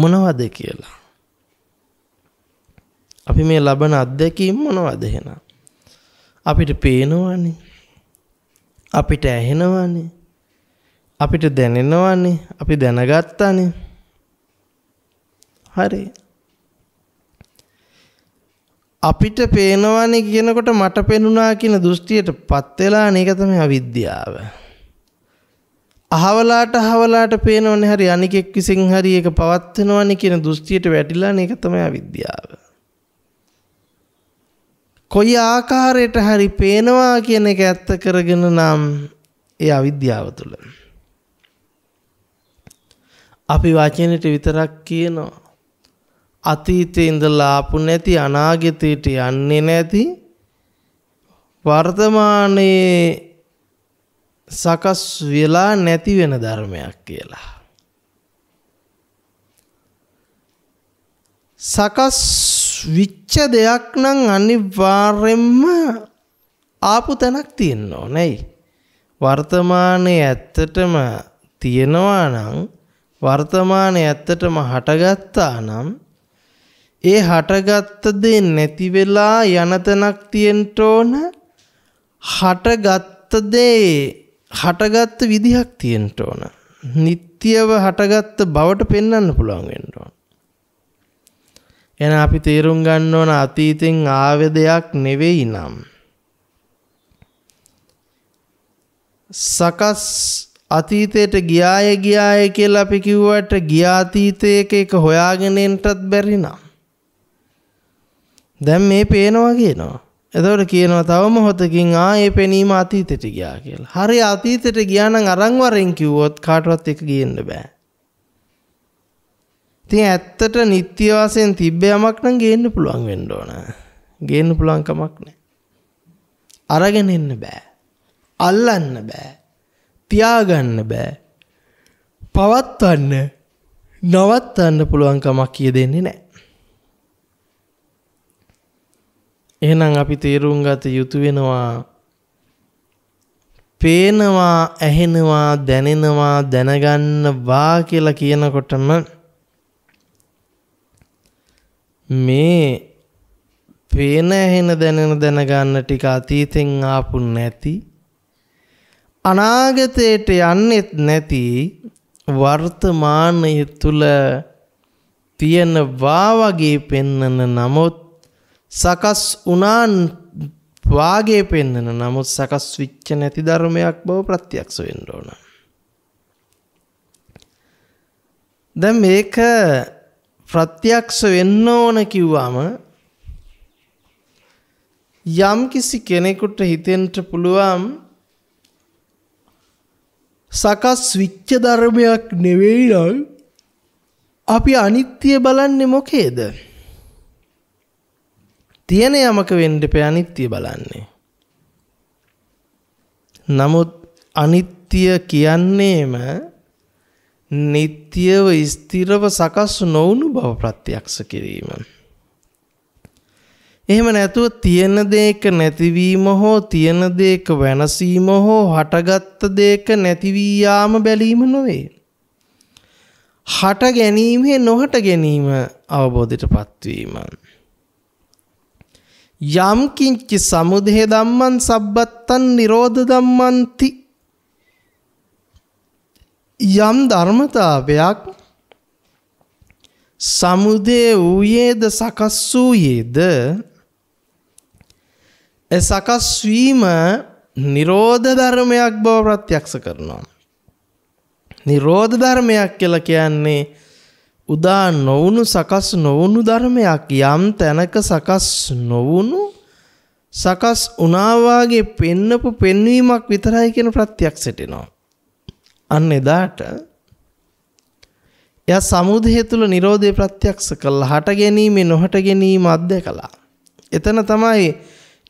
මොනවද කියලා. අපි මේ ලබන අත්දැකීම් මොනවද එහෙනම්? අපිට පේනවනේ අපිට ඇහෙනවානේ අපිට දැනෙනවානේ අපි දැනගත්තානේ හරි අපිට පේනවානේ කියනකොට මට පෙනුනා කියන දෘෂ්ටියට පත් වෙලා මේක තමයි අවිද්‍යාව. අහවලාට අහවලාට පේනවනේ හරි අනිකෙක් විසින් හරි ඒක පවත් වෙනවනේ කියන දෘෂ්ටියට වැටිලා මේක තමයි අවිද්‍යාව. කොයි ආකාරයට හරි පේනවා කියන එක ඇත්ත කරගෙන නම් ඒ අවිද්‍යාව තුළ. අපි වචනට විතරක් කියනවා. අතීතයේ ඉඳලා ආපු නැති අනාගතයට යන්නේ නැති වර්තමානයේ සකස් වෙලා නැති වෙන ධර්මයක් කියලා. සකස් විච්ච දෙයක් නම් අනිවාර්යෙන්ම ආපු තැනක් තියෙන්න ඕනේ. වර්තමානයේ ඇත්තටම තියෙනවා නම් වර්තමානයේ ඇත්තටම හටගත්තා නම් ඒ හටගත්ත දේ නැති වෙලා යන තැනක් තියෙන්න ඕන හටගත්ත දේ හටගත්ත විදිහක් තියෙන්න ඕන. නිට්ටියව හටගත්ත බවට පෙන්වන්න පුළුවන් වෙන්න ඕන. එන අපි තේරුම් ගන්න ඕන අතීතෙන් ආව දෙයක් නෙවෙයි නම්. සකස් අතීතයට ගියාය ගියාය කියලා අපි කිව්වට ගියාතීතයක එක හොයාගෙන එන්ටත් බැරි නම්. දැන් මේ පේනවා කියනවා. එතකොට කියනවා තව මොහොතකින් ආයේ පෙනීම අතීතයට ගියා කියලා. හරි අතීතයට ගියා නම් අරන් වරෙන් කිව්වොත් කාටවත් එක ගියෙන්න බෑ. ඉතින් ඇත්තට නිත්‍ය වශයෙන් තිබ්බ යමක් නම් ගේන්න පුළුවන් වෙන්න ඕන. ගේන්න පුළුවන් කමක් නැහැ. අරගෙන එන්න බෑ. අල්ලන්න බෑ. තියාගන්න බෑ. පවත්වන්න නවත්තන්න පුළුවන් කමක් කිය දෙන්නේ නැහැ. එහෙනම් අපි තේරුම් ගත යුතු වෙනවා පේනවා ඇහෙනවා දැනෙනවා දැනගන්නවා කියලා කියනකොටම මේ පේන ඇහෙන දැනෙන දැනගන්න ටික අතීතෙන් ආපු නැති අනාගතයට යන්නෙත් නැති වර්තමානය තුළ තියෙනවා වගේ පෙන්නන නමුත් සකස් උනාන් වාගේ පෙන්නන නමුත් සකස් විච්ච නැති ධර්මයක් බව ප්‍රත්‍යක්ෂ වෙන්න ඕන. දැන් මේක ප්‍රත්‍යක්ෂ වෙන්න ඕන කිව්වම යම් කිසි කෙනෙකුට හිතෙන්ට පුළුවන් සකස් විච්ච ධර්මයක් නෙවෙයි නම් අපි අනිත්‍ය බලන්නේ මොකේද? තියෙන යමක වෙන්න එපා අනිත්‍ය බලන්නේ. නමුත් අනිත්‍ය කියන්නේම නිත්‍යව ස්ථිරව සකස් නොවුණු බව ප්‍රත්‍යක්ෂ කිරීම. එහෙම නැතුව තියෙන දේක නැතිවීම හෝ තියෙන දේක වෙනසීම හෝ හටගත්ත දේක නැතිවී යාම බැලීම නොවේ. හට ගැනීමේ නොහට ගැනීම අවබෝධයට පත්වීම. යම් කිංචි සමුදය ධම්මන් සබ්බත්තන් නිරෝධ ධම්මන්ති යම් ධර්මතාවයක් සමුදේ වූයේද සකස් වූයේද ඒ සකස් වීම නිරෝධ ධර්මයක් බව ප්‍රත්‍යක්ෂ කරනවා. නිරෝධ ධර්මයක් කියලා කියන්නේ උදා නොවුණු සකස් නොවුණු ධර්මයක් යම් තැනක සකස් නොවුණු සකස් උනාවාගේ පෙන්නපු පෙන්වීමක් විතරයි කියන ප්‍රත්‍යක්ෂයට එනවා. අන්න එදාට එයා සමුදය තුළ Nirodhe ප්‍රත්‍යක්ෂ කළා. හට ගැනීම නොහට ගැනීම අත්දකලා. එතන තමයි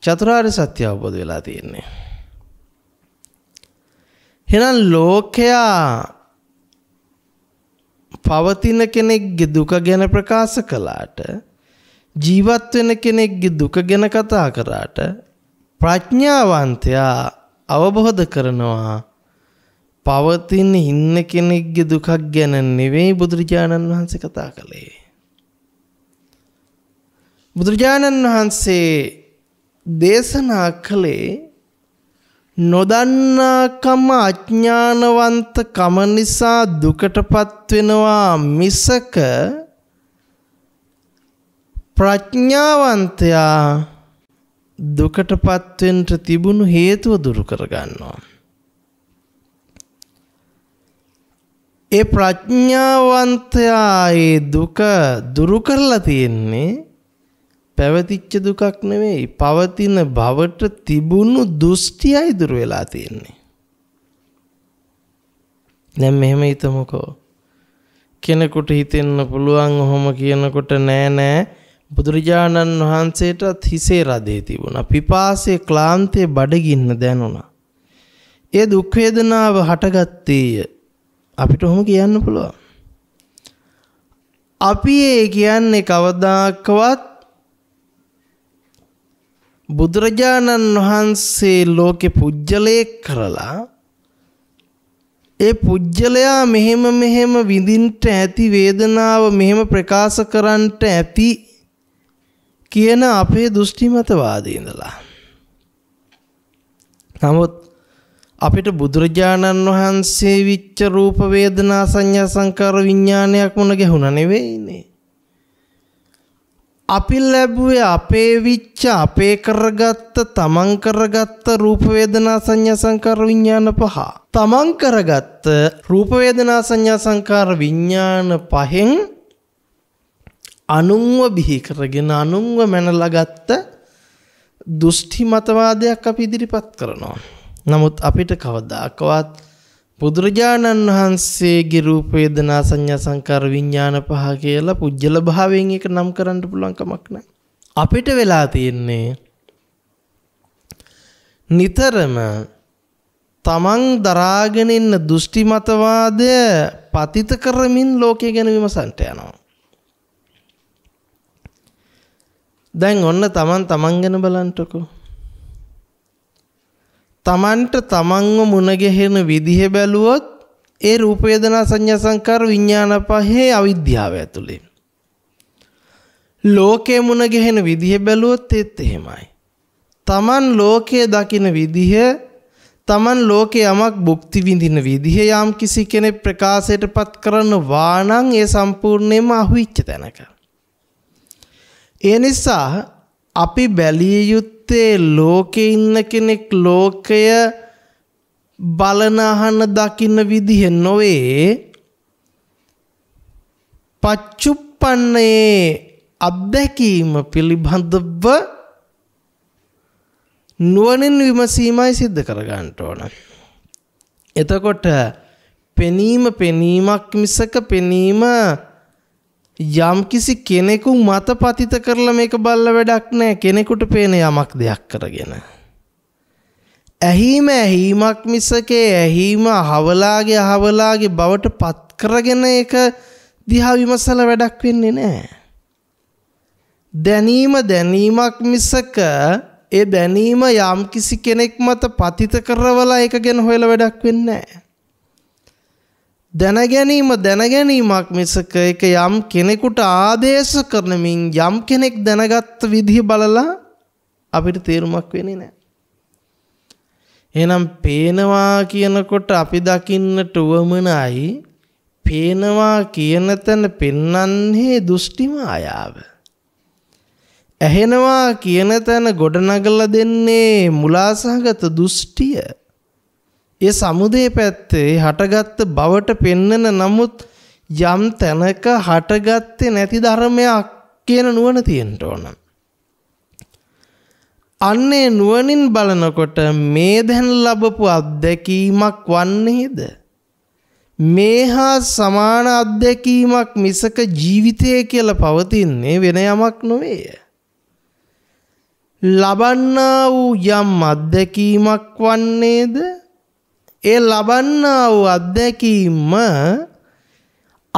චතුරාර්ය සත්‍ය අවබෝධ වෙලා තියෙන්නේ. එහෙනම් ලෝකයා පවතින කෙනෙක්ගේ දුක ගැන ප්‍රකාශ කළාට ජීවත් වෙන කෙනෙක්ගේ දුක ගැන කතා කරාට ප්‍රඥාවන්තයා අවබෝධ කරනවා පවතින ඉන්න කෙනෙක්ගේ දුකක් ගැන නෙවෙයි බුදුරජාණන් වහන්සේ කතා කළේ. බුදුරජාණන් වහන්සේ දේශනා කළේ නොදන්නාකම අඥානවන්තකම නිසා දුකටපත් වෙනවා මිසක ප්‍රඥාවන්තයා දුකටපත් වෙන්න තිබුණු හේතුව දුරු කරගන්නවා. ඒ ප්‍රඥාවන්තයා ඒ දුක දුරු කරලා තියෙන්නේ පැවතිච්ච දුකක් නෙවෙයි පවතින භවට තිබුණු දෘෂ්ටියයි දුර වෙලා තියෙන්නේ. දැන් මෙහෙම හිතමුකෝ. කෙනෙකුට හිතෙන්න පුළුවන් ඔහොම කියනකොට නෑ නෑ බුදුරජාණන් වහන්සේටත් හිසේ රදේ තිබුණා. පිපාසයේ ක්ලාන්තයේ බඩගින්න දැනුණා. ඒ දුක් වේදනාව හටගත්තේය. අපිට ඔහොම කියන්න පුළුවන්. අපි ඒ කියන්නේ කවදාකවත් බුදුරජාණන් වහන්සේ ලෝකෙ පුජ්‍යලයක් කරලා ඒ පුජ්‍යලයා මෙහෙම මෙහෙම විඳින්ට ඇති වේදනාව මෙහෙම ප්‍රකාශ කරන්නට ඇති කියන අපේ දෘෂ්ටිමතවාදී ඉඳලා. නමුත් අපිට බුදුරජාණන් වහන්සේ විච්ච රූප වේදනා සංඥා සංකාර විඥානයක් මොන ගැහුණා නෙවෙයිනේ. අපි ලැබුවේ අපේ විච්ච අපේ කරගත්ත තමන් කරගත්ත රූප වේදනා සංඥා සංකාර විඥාන පහ. තමන් කරගත්ත රූප වේදනා සංඥා සංකාර විඥාන පහෙන් අනුන්ව බිහි කරගෙන අනුන්ව මැනලා ගත්ත දුෂ්ටි මතවාදයක් අපි ඉදිරිපත් කරනවා. නමුත් අපිට කවදාකවත් බුදුරජාණන් වහන්සේගේ රූප වේදනා සංඥා සංකාර විඥාන පහ කියලා පුජ්‍යල භාවයෙන් එක නම් කරන්න පුළුවන් කමක් නැහැ. අපිට වෙලා තියෙන්නේ නිතරම තමන් දරාගෙන ඉන්න දෘෂ්ටි මතවාදය පතිත කරමින් ලෝකය ගැන විමසන්ට යනවා. දැන් ඔන්න තමන් තමන් ගැන බලන්ටකෝ තමන්ට තමන්ව මුණගැහෙන විදිහ බැලුවොත් ඒ රූප වේදනා සංඥා සංකාර විඥාන පහේ අවිද්‍යාව ඇතුලේ ලෝකේ මුණගැහෙන විදිහ බැලුවොත් ඒත් එහෙමයි තමන් ලෝකයේ දකින විදිහ තමන් ලෝකේ යමක් භුක්ති විඳින විදිහ යම් කිසි කෙනෙක් ප්‍රකාශයටපත් කරනවා නම් ඒ සම්පූර්ණයෙන්ම අහුවිච්ච තැනක ඒ නිසා අපි බැලිය යුත්තේ අනිත්තේ ලෝකෙ ඉන්න කෙනෙක් ලෝකය බලනහන දකින්න විදිහ නොවේ පච්චුප්පන්නේ අත්දැකීම පිළිබඳව නුවණින් විමසීමයි සිද්ධ කරගන්න ඕන. එතකොට පෙනීම පෙනීමක් මිසක පෙනීම යම්කිසි කෙනෙකු මත පතිත කරලා මේක බල්ල වැඩක් නෑ කෙනෙකුට පේන යමක් දෙයක් කරගෙන. ඇහීම ඇහීමක් මිසකේ ඇහීම හවලාගේ හවලාගේ බවට පත්කරගෙන එක දිහා විමසල වැඩක් වෙන්නේ නෑ. දැනීම දැනීමක් මිසක ඒ දැනීම යම්කිසි කෙනෙක් මත පතිත කරවලා එක ගැන හොයලා වැඩක් වෙන්නේ නෑ. දැනගැනීම දැනගැනීමක් මිසක එක යම් කෙනෙකුට ආදේශ කරනමින් යම් කෙනෙක් දැනගත්ත විදිහ බලලා අපිට තේරුමක් වෙන්නේ නැහැ. එහෙනම් පේනවා කියනකොට අපි දකින්නට උවමනයි පේනවා කියන තැන පෙන්වන්නේ දෘෂ්ටි මායාව. ඇහෙනවා කියන තැන ගොඩනගලා දෙන්නේ මුලාසහගත දෘෂ්ටිය. ඒ සමුදේ පැත්තේ හටගත්ත බවට පෙන්නන නමුත් යම් තැනක හටගත්තේ නැති ධර්මයක් කියන නුවණ තියෙන්න ඕන. අන්නේ නුවණින් බලනකොට මේ දැන් ලැබපු අත්දැකීමක් වන්නේද? මේහා සමාන අත්දැකීමක් මිසක ජීවිතය කියලා පවතින්නේ වෙන යමක් නොවේය. ලබන්නා වූ යම් අත්දැකීමක් වන්නේද? ඒ ලබන්නා වූ අත්දැකීම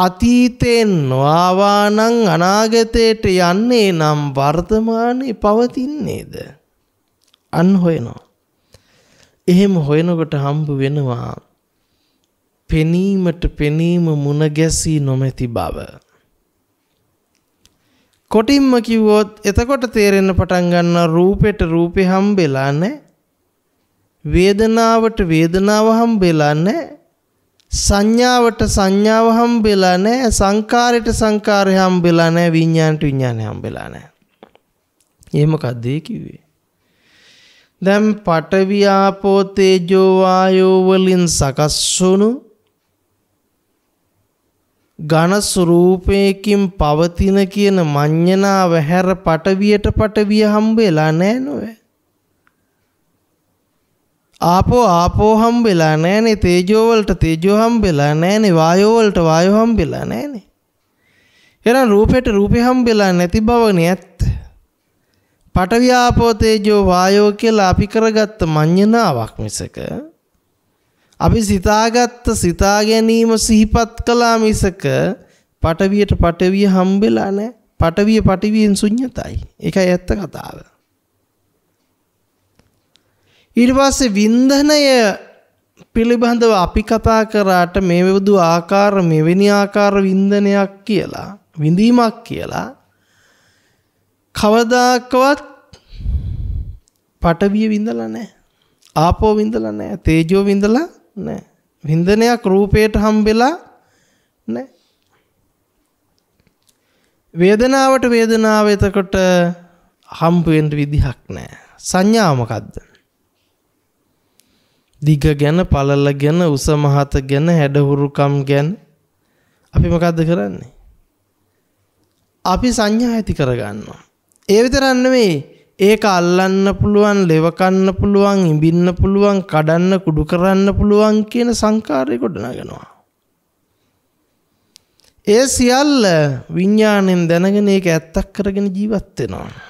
අතීතයෙන් නොආවානං අනාගතයට යන්නේ නම් වර්තමානයේ පවතින්නේද? අන් හොයනවා. එහෙම හොයනකොට හම්බ වෙනවා පෙනීමට පෙනීම මුණ ගැසී නොමැති බව. කොටින්ම කිව්වොත් එතකොට තේරෙන්න පටන් ගන්න රූපෙට රූපේ හම්බෙලා නැහැ. වේදනාවට වේදනාව හම්බෙලා නැහැ. සංඥාවට සංඥාව හම්බෙලා නැහැ. සංකාරයට සංකාරය හම්බෙලා නැහැ. විඥාණයට විඥානය හම්බෙලා නැහැ. ඒ මොකද්ද කිව්වේ? දැන් පඨවි ආපෝ තේජෝ වායෝ වලින් සකස් වුණු ඝන ස්වરૂපයකින් පවතින කියන මඤ්ඤණාව හැර පඨවියට පඨවිය හම්බෙලා නැහැ නෝ. ආපෝ ආපෝ හම්බෙලා නෑනේ තේජෝ වලට තේජෝ හම්බෙලා නෑනේ වායෝ වලට වායෝ හම්බෙලා නෑනේ එහෙනම් රූපයට රූපේ හම්බෙලා නැති බවනේ ඇත්ත පඨවි ආපෝ තේජෝ වායෝ කියලා අපි කරගත්ත මඤ්ඤණාවක් මිසක අපි සිතාගත්ත සිතා ගැනීම සිහිපත් කළා මිසක පඨවියට පඨවිය හම්බෙලා නෑ පඨවිය පඨවියෙන් ශුන්්‍යතයි ඒකයි ඇත්ත කතාව ඉරිවාසේ වින්දනය පිළිබඳව අපි කතා කරාට මේ විදු ආකාර මෙවැනි ආකාර වින්දනයක් කියලා විඳීමක් කියලා කවදාකවත් පටවිය විඳලා නැහැ. ආපෝ විඳලා නැහැ. තේජෝ විඳලා නැහැ. වින්දනයක් රූපයට හම්බෙලා නැහැ. වේදනාවට වේදනාව එතකොට හම්බ වෙන්න විදිහක් නැහැ. සංඥා මොකද්ද? දිග ගැන පළල ගැන උස මහත ගැන හැඩහුරුකම් ගැන අපි මොකද්ද කරන්නේ අපි සංඥා ඇති කරගන්නවා ඒ විතරක් නෙමෙයි ඒක අල්ලන්න පුළුවන් ලෙව කන්න පුළුවන් ඉඹින්න පුළුවන් කඩන්න කුඩු කරන්න පුළුවන් කියන සංකාරය ගොඩනගනවා ඒ සියල්ල විඥාණයෙන් දැනගෙන ඒක ඇත්තක් කරගෙන ජීවත් වෙනවා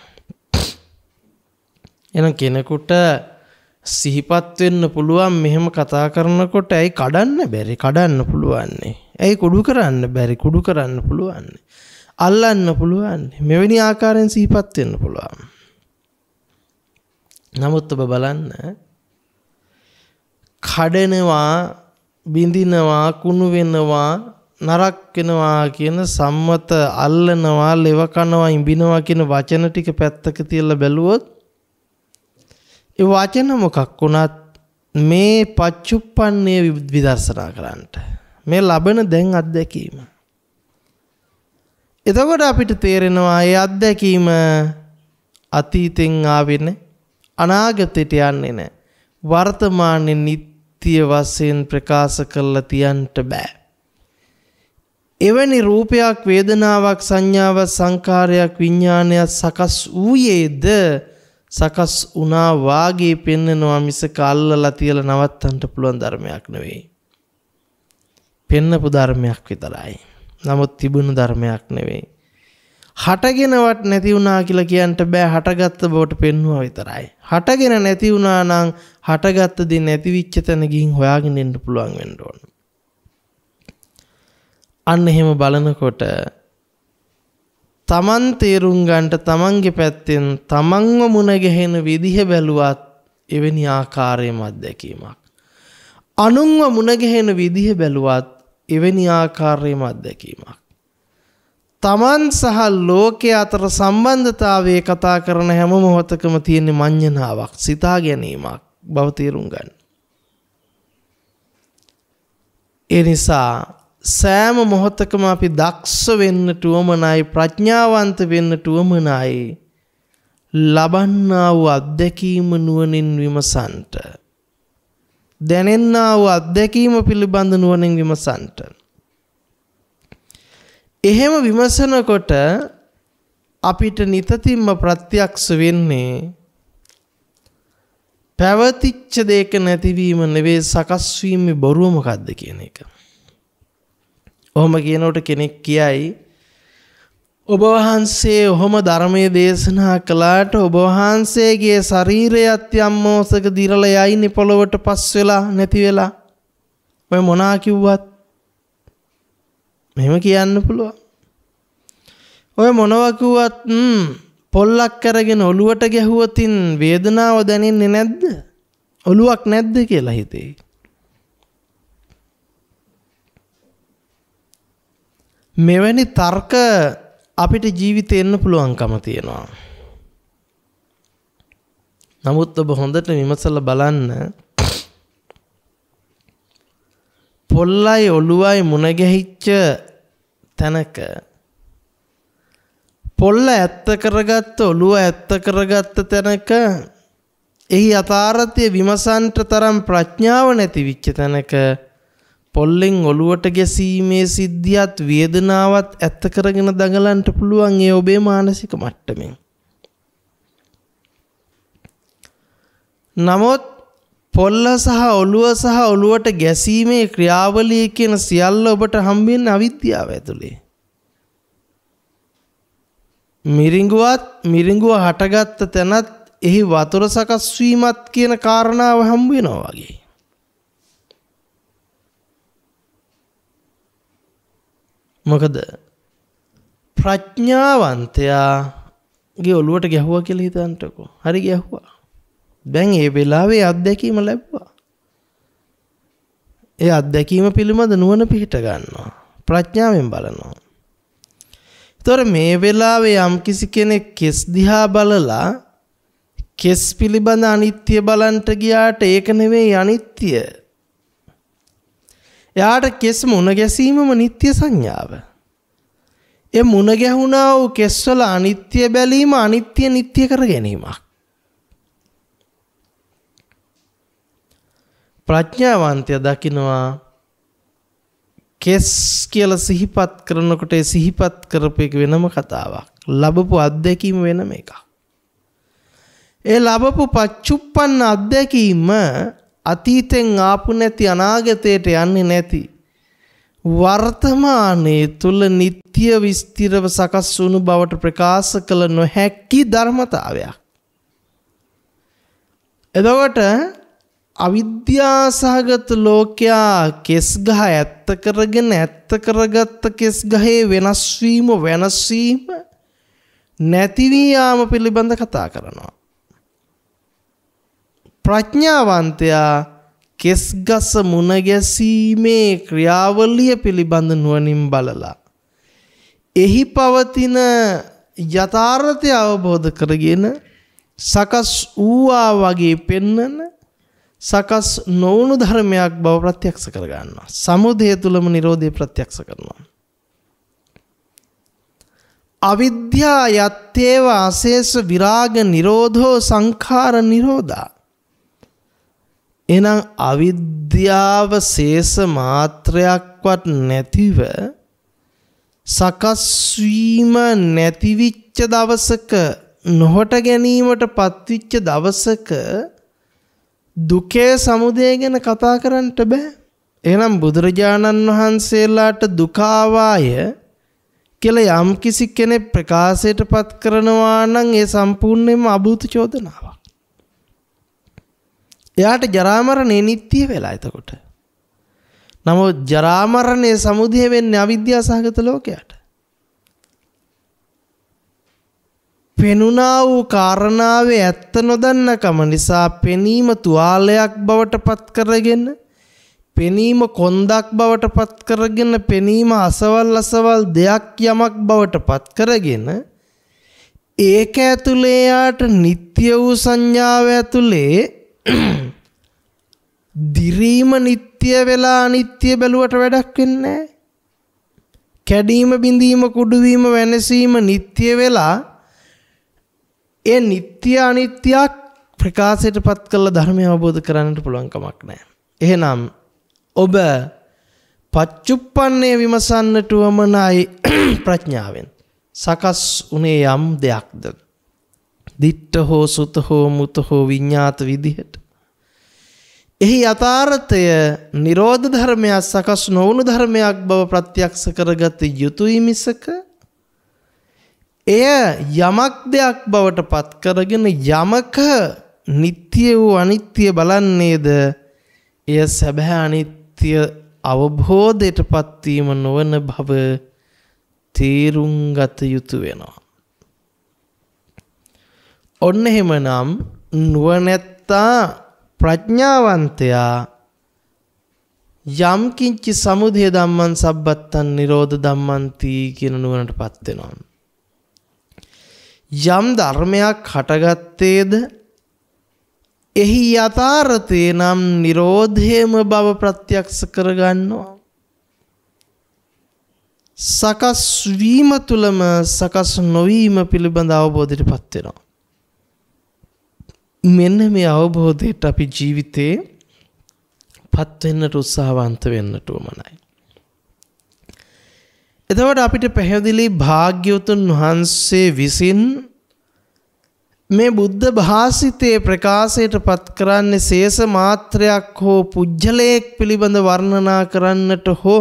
එන කෙනෙකුට සිහිපත් වෙන්න පුළුවන් මෙහෙම කතා කරනකොට ඇයි කඩන්න බැරි කඩන්න පුළුවන්නේ. ඇයි කුඩු කරන්න බැරි කුඩු කරන්න පුළුවන්නේ. අල්ලන්න පුළුවන් මෙවැනි ආකාරයෙන් සිහිපත් වෙන්න පුළුවන්. නමුත් ඔබ බලන්න කඩනවා බිඳිනවා කුණු වෙනවා නරක් වෙනවා කියන සම්මත අල්ලනවා ලෙව කනවා ඉඹිනවා කියන වචන ටික පැත්තක තියලා බැලුවොත් වචන මොකක් වුණත් මේ පච්චුප්පන්නේ විදර්ශනා කරන්නට මේ ලබන දැන් අත්දැකීම. එතකොට අපිට තේරෙනවා ඒ අත්දැකීම අතීතෙන් ආවෙන අනාගතයට යන්නේ නැහැ. වර්තමානයේ නිත්‍ය වශයෙන් ප්‍රකාශ කරලා තියන්න බෑ. එවැනි රූපයක් වේදනාවක් සංඥාවක් සංකාරයක් විඥානයක් සකස් වූයේද සකස් වුණා වාගේ පෙන්නනවා මිසක අල්ලලා තියලා නවත්තන්න පුළුවන් ධර්මයක් නෙවෙයි. පෙන්නපු ධර්මයක් විතරයි. නමුත් තිබුණු ධර්මයක් නෙවෙයි. හටගෙනවත් නැති වුණා කියලා කියන්න බෑ හටගත්ත බවට පෙන්වුවා විතරයි. හටගෙන නැති වුණා නම් හටගත්ත දේ නැති වෙච්ච තැන ගිහින් හොයාගෙන ඉන්න පුළුවන් වෙන්න ඕන. අන්න එහෙම බලනකොට තමන් තේරුම් ගන්ට තමන්ගේ පැත්තෙන් තමන්ව මුණගැහෙන විදිහ බැලුවත් එවැනි ආකාරයම අත්දැකීමක්. අනුන්ව මුණගැහෙන විදිහ බැලුවත් එවැනි ආකාරයම අත්දැකීමක්. තමන් සහ ලෝකය අතර සම්බන්ධතාවය කතා කරන හැම මොහොතකම තියෙන මං්ඥනාවක් සිතා ගැනීමක් බවතේරුම් ගන්න. එනිසා සෑම මොහොතකම අපි දක්ෂ වෙන්නට උවමනයි ප්‍රඥාවන්ත වෙන්නට උවමනයි ලබන්නා වූ අත්දැකීම නුවණින් විමසන්ට දැනෙන්නා වූ අත්දැකීම පිළිබඳ නුවණින් විමසන්ට එහෙම විමසනකොට අපිට නිතතිම්ම ප්‍රත්‍යක්ෂ වෙන්නේ පැවතිච්ච දෙයක නැතිවීම නෙවෙයි සකස් වීමේ බොරුව මොකද්ද කියන එක. ඔහොම කියනකොට කෙනෙක් කියයි ඔබ වහන්සේ ඔහොම ධර්මයේ දේශනා කළාට ඔබ වහන්සේගේ ශරීරයත් යම් මොහසක දිරලා යයිනේ පොළවට පස් වෙලා නැති වෙලා ඔය මොනා කිව්වත් මෙහෙම කියන්න පුළුවන් ඔය මොනවා කිව්වත් පොල්ලක් කරගෙන ඔලුවට ගැහුවතින් වේදනාව දැනෙන්නේ නැද්ද ඔලුවක් නැද්ද කියලා හිතේ මෙවැනි තර්ක අපිට ජීවිතය එන්න පුළුවන්කම තියෙනවා. නමුත් ඔබ හොඳට විමසල බලන්න පොල්ලයි ඔළුවයි මුණගැහිච්ච තැනක පොල්ල ඇත්ත කරගත්ත ඔළුව ඇත්ත කරගත්ත තැනක එහි අතාරතය විමසන්ට තරම් ප්‍රඥාව නැති විච්ච තැනක පොල්ලෙන් ඔලුවට ගැසීමේ සිද්ධියත් වේදනාවත් ඇත්ත කරගෙන දඟලන්ට පුළුවන් ඒ ඔබේ මානසික මට්ටමින්. නමුත් පොල්ල සහ ඔළුව සහ ඔළුවට ගැසීමේ ක්‍රියාවලිය කියන සියල්ල ඔබට හම්බෙන්න අවිද්‍යාව ඇතුළේ. මිරිඟුවත් මිරිඟුව හටගත්ත තැනත් එහි වතුර සකස් වීමත් කියන කාරණාව හම්බ වෙනවා වගේ. මොකද ප්‍රඥාවන්තයාගේ ඔළුවට ගැහුවා කියලා හිතන්ටකෝ. හරි ගැහුවා. දැන් ඒ වෙලාවේ අත්දැකීම ලැබුවා. ඒ අත්දැකීම පිළිබඳ නුවණ පිහිට ගන්නවා. ප්‍රඥාවෙන් බලනවා. ඒතොර මේ වෙලාවේ යම්කිසි කෙනෙක් කෙස් දිහා බලලා කෙස් පිළිබඳ අනිත්‍ය බලන්ට ගියාට ඒක නෙවෙයි අනිත්‍ය එයාට කෙස් මුණ ගැසීමම නිත්‍ය සංඥාව. ඒ මුණ ගැහුණා වූ කෙස්වල අනිත්‍ය බැලීම අනිත්‍ය නිත්‍ය කර ගැනීමක්. ප්‍රඥාවන්තය දකිනවා කෙස් කියලා සිහිපත් කරනකොට ඒ සිහිපත් කරපු එක වෙනම කතාවක්. ලැබපු අත්දැකීම වෙනම එකක්. ඒ ලැබපු පච්චුප්පන්න අත්දැකීම අතීතෙන් ආපු නැති අනාගතයට යන්නේ නැති වර්තමානයේ තුල නিত্য විස්තිරව සකස් වුණු බවට ප්‍රකාශ කළ නොහැකි ධර්මතාවයක්. එතකොට අවිද්‍යාසහගත ලෝකයා කෙස් ගහ ඇත්ත කරගෙන ඇත්ත කරගත්ත කෙස් ගහේ වෙනස් වීම වෙනස් වීම නැති වී යාම පිළිබඳ කතා කරනවා. ප්‍රඥාවන්තයා කෙස්ගස මුණගැසීමේ ක්‍රියාවලිය පිළිබඳ නුවනින් බලලා. එහි පවතින යථාර්ථය අවබෝධ කරගෙන සකස් වූවා වගේ පෙන්නන සකස් නොවුණු ධර්මයක් බව ප්‍රත්‍යක්ෂ කරගන්නවා. සමුදය තුළම නිරෝධය ප්‍රත්‍යක්ෂ කරනවා. අවිද්‍යා යත්තේව අශේෂ විරාග නිරෝධෝ සංඛාර නිරෝධා එහෙනම් අවිද්‍යාව ශේෂ මාත්‍රයක්වත් නැතිව සකස් වීම නැතිවිච්ච දවසක නොහට ගැනීමට පත්විච්ච දවසක දුකේ සමුදය ගැන කතා කරන්නට බෑ. එහෙනම් බුදුරජාණන් වහන්සේලාට දුකාවාය කියලා යම්කිසි කෙනෙක් ප්‍රකාශයටපත් කරනවා නම් ඒ සම්පූර්ණයෙන්ම අභූත චෝදනාවක්. එයාට ජරාමරණය නිත්‍ය වෙලා එතකොට. නමුත් ජරාමරණය සමුදය වෙන්නේ අවිද්‍යා සහගත ලෝකයට. පෙනුනා වූ කාරණාවේ ඇත්ත නොදන්නකම නිසා පෙනීම තුවාලයක් බවට පත් කරගෙන පෙනීම කොන්දක් බවට පත් කරගෙන පෙනීම අසවල් අසවල් දෙයක් යමක් බවට පත් කරගෙන ඒක ඇතුලේ යාට නিত্য වූ සංඥාව ඇතුලේ දිරීම නිත්‍ය වෙලා අනිත්‍ය බැලුවට වැඩක් වෙන්නේ කැඩීම බිඳීම කුඩුවීම වෙනසීම නිත්‍ය වෙලා ඒ නිත්‍ය අනිත්‍යයක් ප්‍රකාශයටපත් කළ ධර්මය අවබෝධ කරගන්නට පුළුවන් කමක් නැහැ. එහෙනම් ඔබ පච්චුප්පන්නේ විමසන්නට වමනයි ප්‍රඥාවෙන් සකස් උනේ යම් දෙයක්ද දිට්ඨ හෝ සුත හෝ මුත හෝ විඤ්ඤාත විදිහට. එහි යථාර්ථය නිරෝධ ධර්මයක් සකස් නොවුණු ධර්මයක් බව ප්‍රත්‍යක්ෂ කරගත යුතුයි මිසක එය යමක් දෙයක් බවට පත් කරගෙන යමක නিত্য වූ අනිත්‍ය බලන්නේද එය සැබෑ අනිත්‍ය අවබෝධයටපත් වීම නොවන බව තේරුම් ගත යුතුය වෙනවා ඔන්න එහෙමනම් නුවණැත්තා ප්‍රඥාවන්තයා යම් කිංචි සමුදය ධම්මං සබ්බත්තං නිරෝධ ධම්මන්ති කියන නුවණටපත් වෙනවා. යම් ධර්මයක් හටගත්තේද එහි යථාර්ථය නම් නිරෝධයම බව ප්‍රත්‍යක්ෂ කරගන්නවා. සකස් වීම තුළම සකස් නොවීම පිළිබඳ අවබෝධයට පත් වෙනවා. මෙන්න මේ අවබෝධයට අපි ජීවිතේ පත් වෙන්නට උත්සාහවන්ත වෙන්නට උවමනයි. එතකොට අපිට පැහැදිලි භාග්‍යවතුන් වහන්සේ විසින් මේ බුද්ධ භාසිතයේ ප්‍රකාශයට පත් කරන්නේ සේස මාත්‍රයක් හෝ පුජ්‍යලයක් පිළිබඳ වර්ණනා කරන්නට හෝ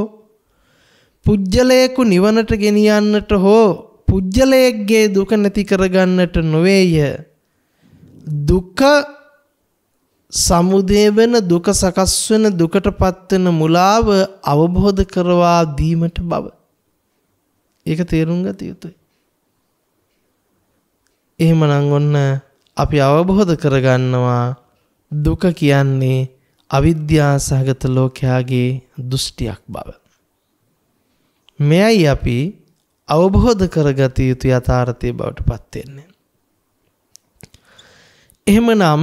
පුජ්‍යලයකු නිවනට ගෙනියන්නට හෝ පුජ්‍යලයේගේ දුක නැති කරගන්නට නොවේය. දුක සමුදය වෙන දුක සකස් වෙන දුකටපත් වෙන මුලාව අවබෝධ කරවා දීමට බව. ඒක තේරුම් ගත යුතුයි. එහෙමනම් ඔන්න අපි අවබෝධ කරගන්නවා දුක කියන්නේ අවිද්‍යා සහගත ලෝකයාගේ දෘෂ්ටියක් බව. මෙයයි අපි අවබෝධ කරගත යුතු යථාර්ථය බවට පත්වෙන්නේ. එහෙමනම්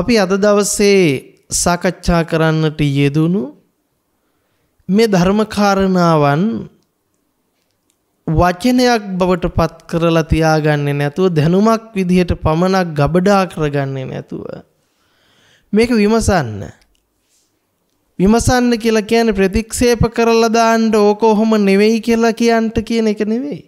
අපි අද දවසේ සාකච්ඡා කරන්නට යෙදුණු මේ ධර්මකාරණාවන් වචනයක් බවට පත් කරලා තියාගන්නේ නැතුව දැනුමක් විදිහට පමණක් ගබඩා කරගන්නේ නැතුව මේක විමසන්න විමසන්න කියලා කියන්නේ ප්‍රතික්ෂේප කරලා දාන්න ඕක ඔහොම නෙවෙයි කියලා කියන්න කියන එක නෙවෙයි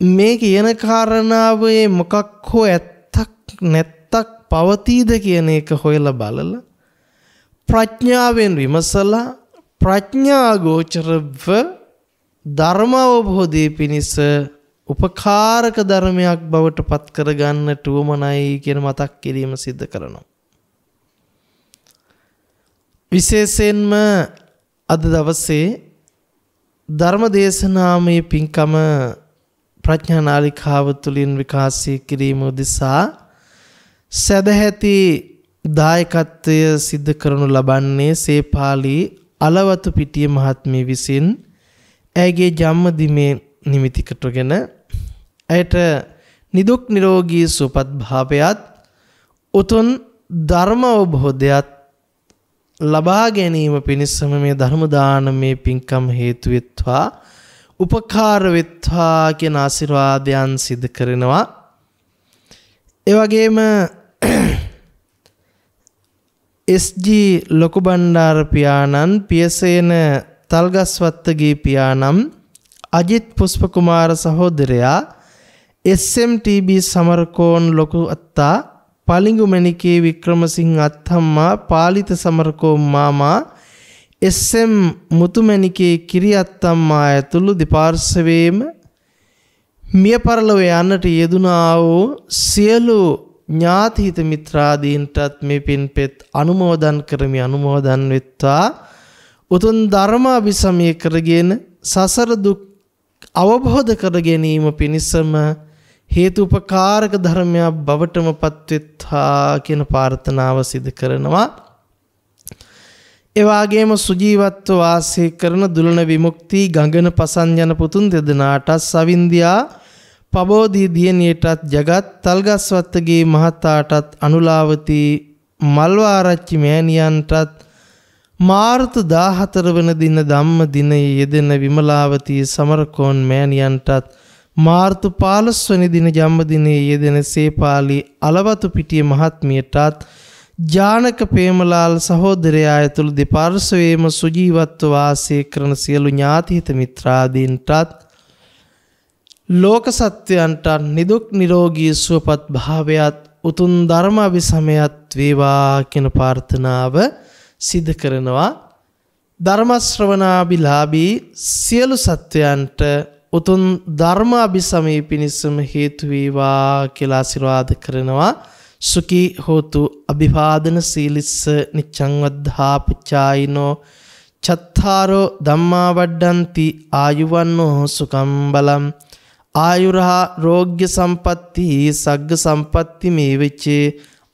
මේ කියන කාරණාවේ මොකක් හෝ ඇත්තක් නැත්තක් පවතීද කියන එක හොයලා බලලා ප්‍රඥාවෙන් විමසලා ප්‍රඥා ගෝචරව ධර්ම අවබෝධයේ පිණිස උපකාරක ධර්මයක් බවට පත් කරගන්නට උවමනයි කියන මතක් කිරීම සිද්ධ කරනවා. විශේෂයෙන්ම අද දවසේ ධර්ම දේශනාමය පින්කම ප්‍රඥානාලිකාව තුළින් විකාශය කිරීම උදෙසා සැදැහැති දායකත්වය සිද්ධ කරනු ලබන්නේ සේපාලි අලවතු පිටිය මහත්මිය විසින් ඇගේ ජම්මදිමේ නිමිති කොටගෙන ඇයට නිදුක් නිරෝගී සුවපත් භාවයත් උතුම් ධර්ම අවබෝධයත් ලබා ගැනීම පිණිසම මේ ධර්ම දානමේ පින්කම් හේතු වෙත්වා උපකාර වෙත්වා කියන ආශිර්වාදයන් සිදු කරනවා. ඒ වගේම SG ලොකු බණ්ඩාර පියාණන් පියසේන තල්ගස්වත්තගේ පියානම් අජිත් පුෂ්පකුමාර සහෝදරයා SMTB සමරකෝන් ලොකු අත්තා පලිඟු මැණිකේ වික්‍රමසිංහ අත්හම්මා පාලිත සමරකෝන් මාමා එස්.එම්. මුතුමැණිකේ කිරියත්තම්මා ඇතුළු දෙපාර්ශවයේම මිය පරලොව යන්නට යෙදුනා වූ සියලු ඥාතිහිත මිත්‍රාදීන්ටත් මේ පින්පෙත් අනුමෝදන් කරමි අනුමෝදන් වෙත්වා උතුම් ධර්මාභිසමය කරගෙන සසර දුක් අවබෝධ කර ගැනීම පිණිසම හේතුපකාරක ධර්මයක් බවටම පත්වෙත්වා කියන ප්‍රාර්ථනාව සිදු කරනවා එවාගේම සුජීවත්ව වාසය කරන දුලන විමුක්ති ගඟන පසන් යන පුතුන් දෙදෙනාටත් සවින්දියා පබෝධී දියණියටත් ජගත් තල්ගස්වත්තගේ මහතාටත් අනුලාවති මල්වාරච්චි මෑණියන්ටත් මාර්තු 14 වන දින ධම්ම දිනයේ යෙදෙන විමලාවතී සමරකෝන් මෑණියන්ටත් මාර්තු 15 වන දින ජම්ම දිනයේ යෙදෙන සේපාලි අලවතු පිටියේ මහත්මියටත් ජානක ප්‍රේමලාල් සහෝදරයා ඇතුළු දෙපාර්ශවයේම සුජීවත්ව වාසය කරන සියලු ඥාතිහිත මිත්‍රාදීන්ටත් ලෝක සත්වයන්ටත් නිදුක් නිරෝගී සුවපත් භාවයත් උතුම් ධර්මාභිසමයත් වේවා කියන ප්‍රාර්ථනාව සිදු කරනවා ධර්ම ශ්‍රවණාභිලාභී සියලු සත්වයන්ට උතුම් ධර්මාභිසමය පිණිසම හේතු වේවා කියලා ආශිර්වාද කරනවා සුකී හෝතු අභිවාදන සීලිස්ස නිච්චංවද්ධා පුච්චායිනෝ චත්තාරෝ ධම්මා වඩ්ඩන්ති ආයුවන්නෝ සුකම් බලම් ආයුරහා රෝග්‍ය සම්පත්ති සග්ග සම්පත්ති මේ වෙච්චේ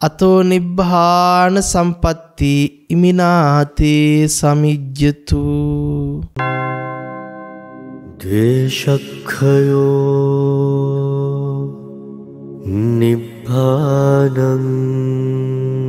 අතෝ නිබ්බාන සම්පත්ති ඉමිනාතේ සමිජ්ජතු දේශක්ඛයෝ निभानम्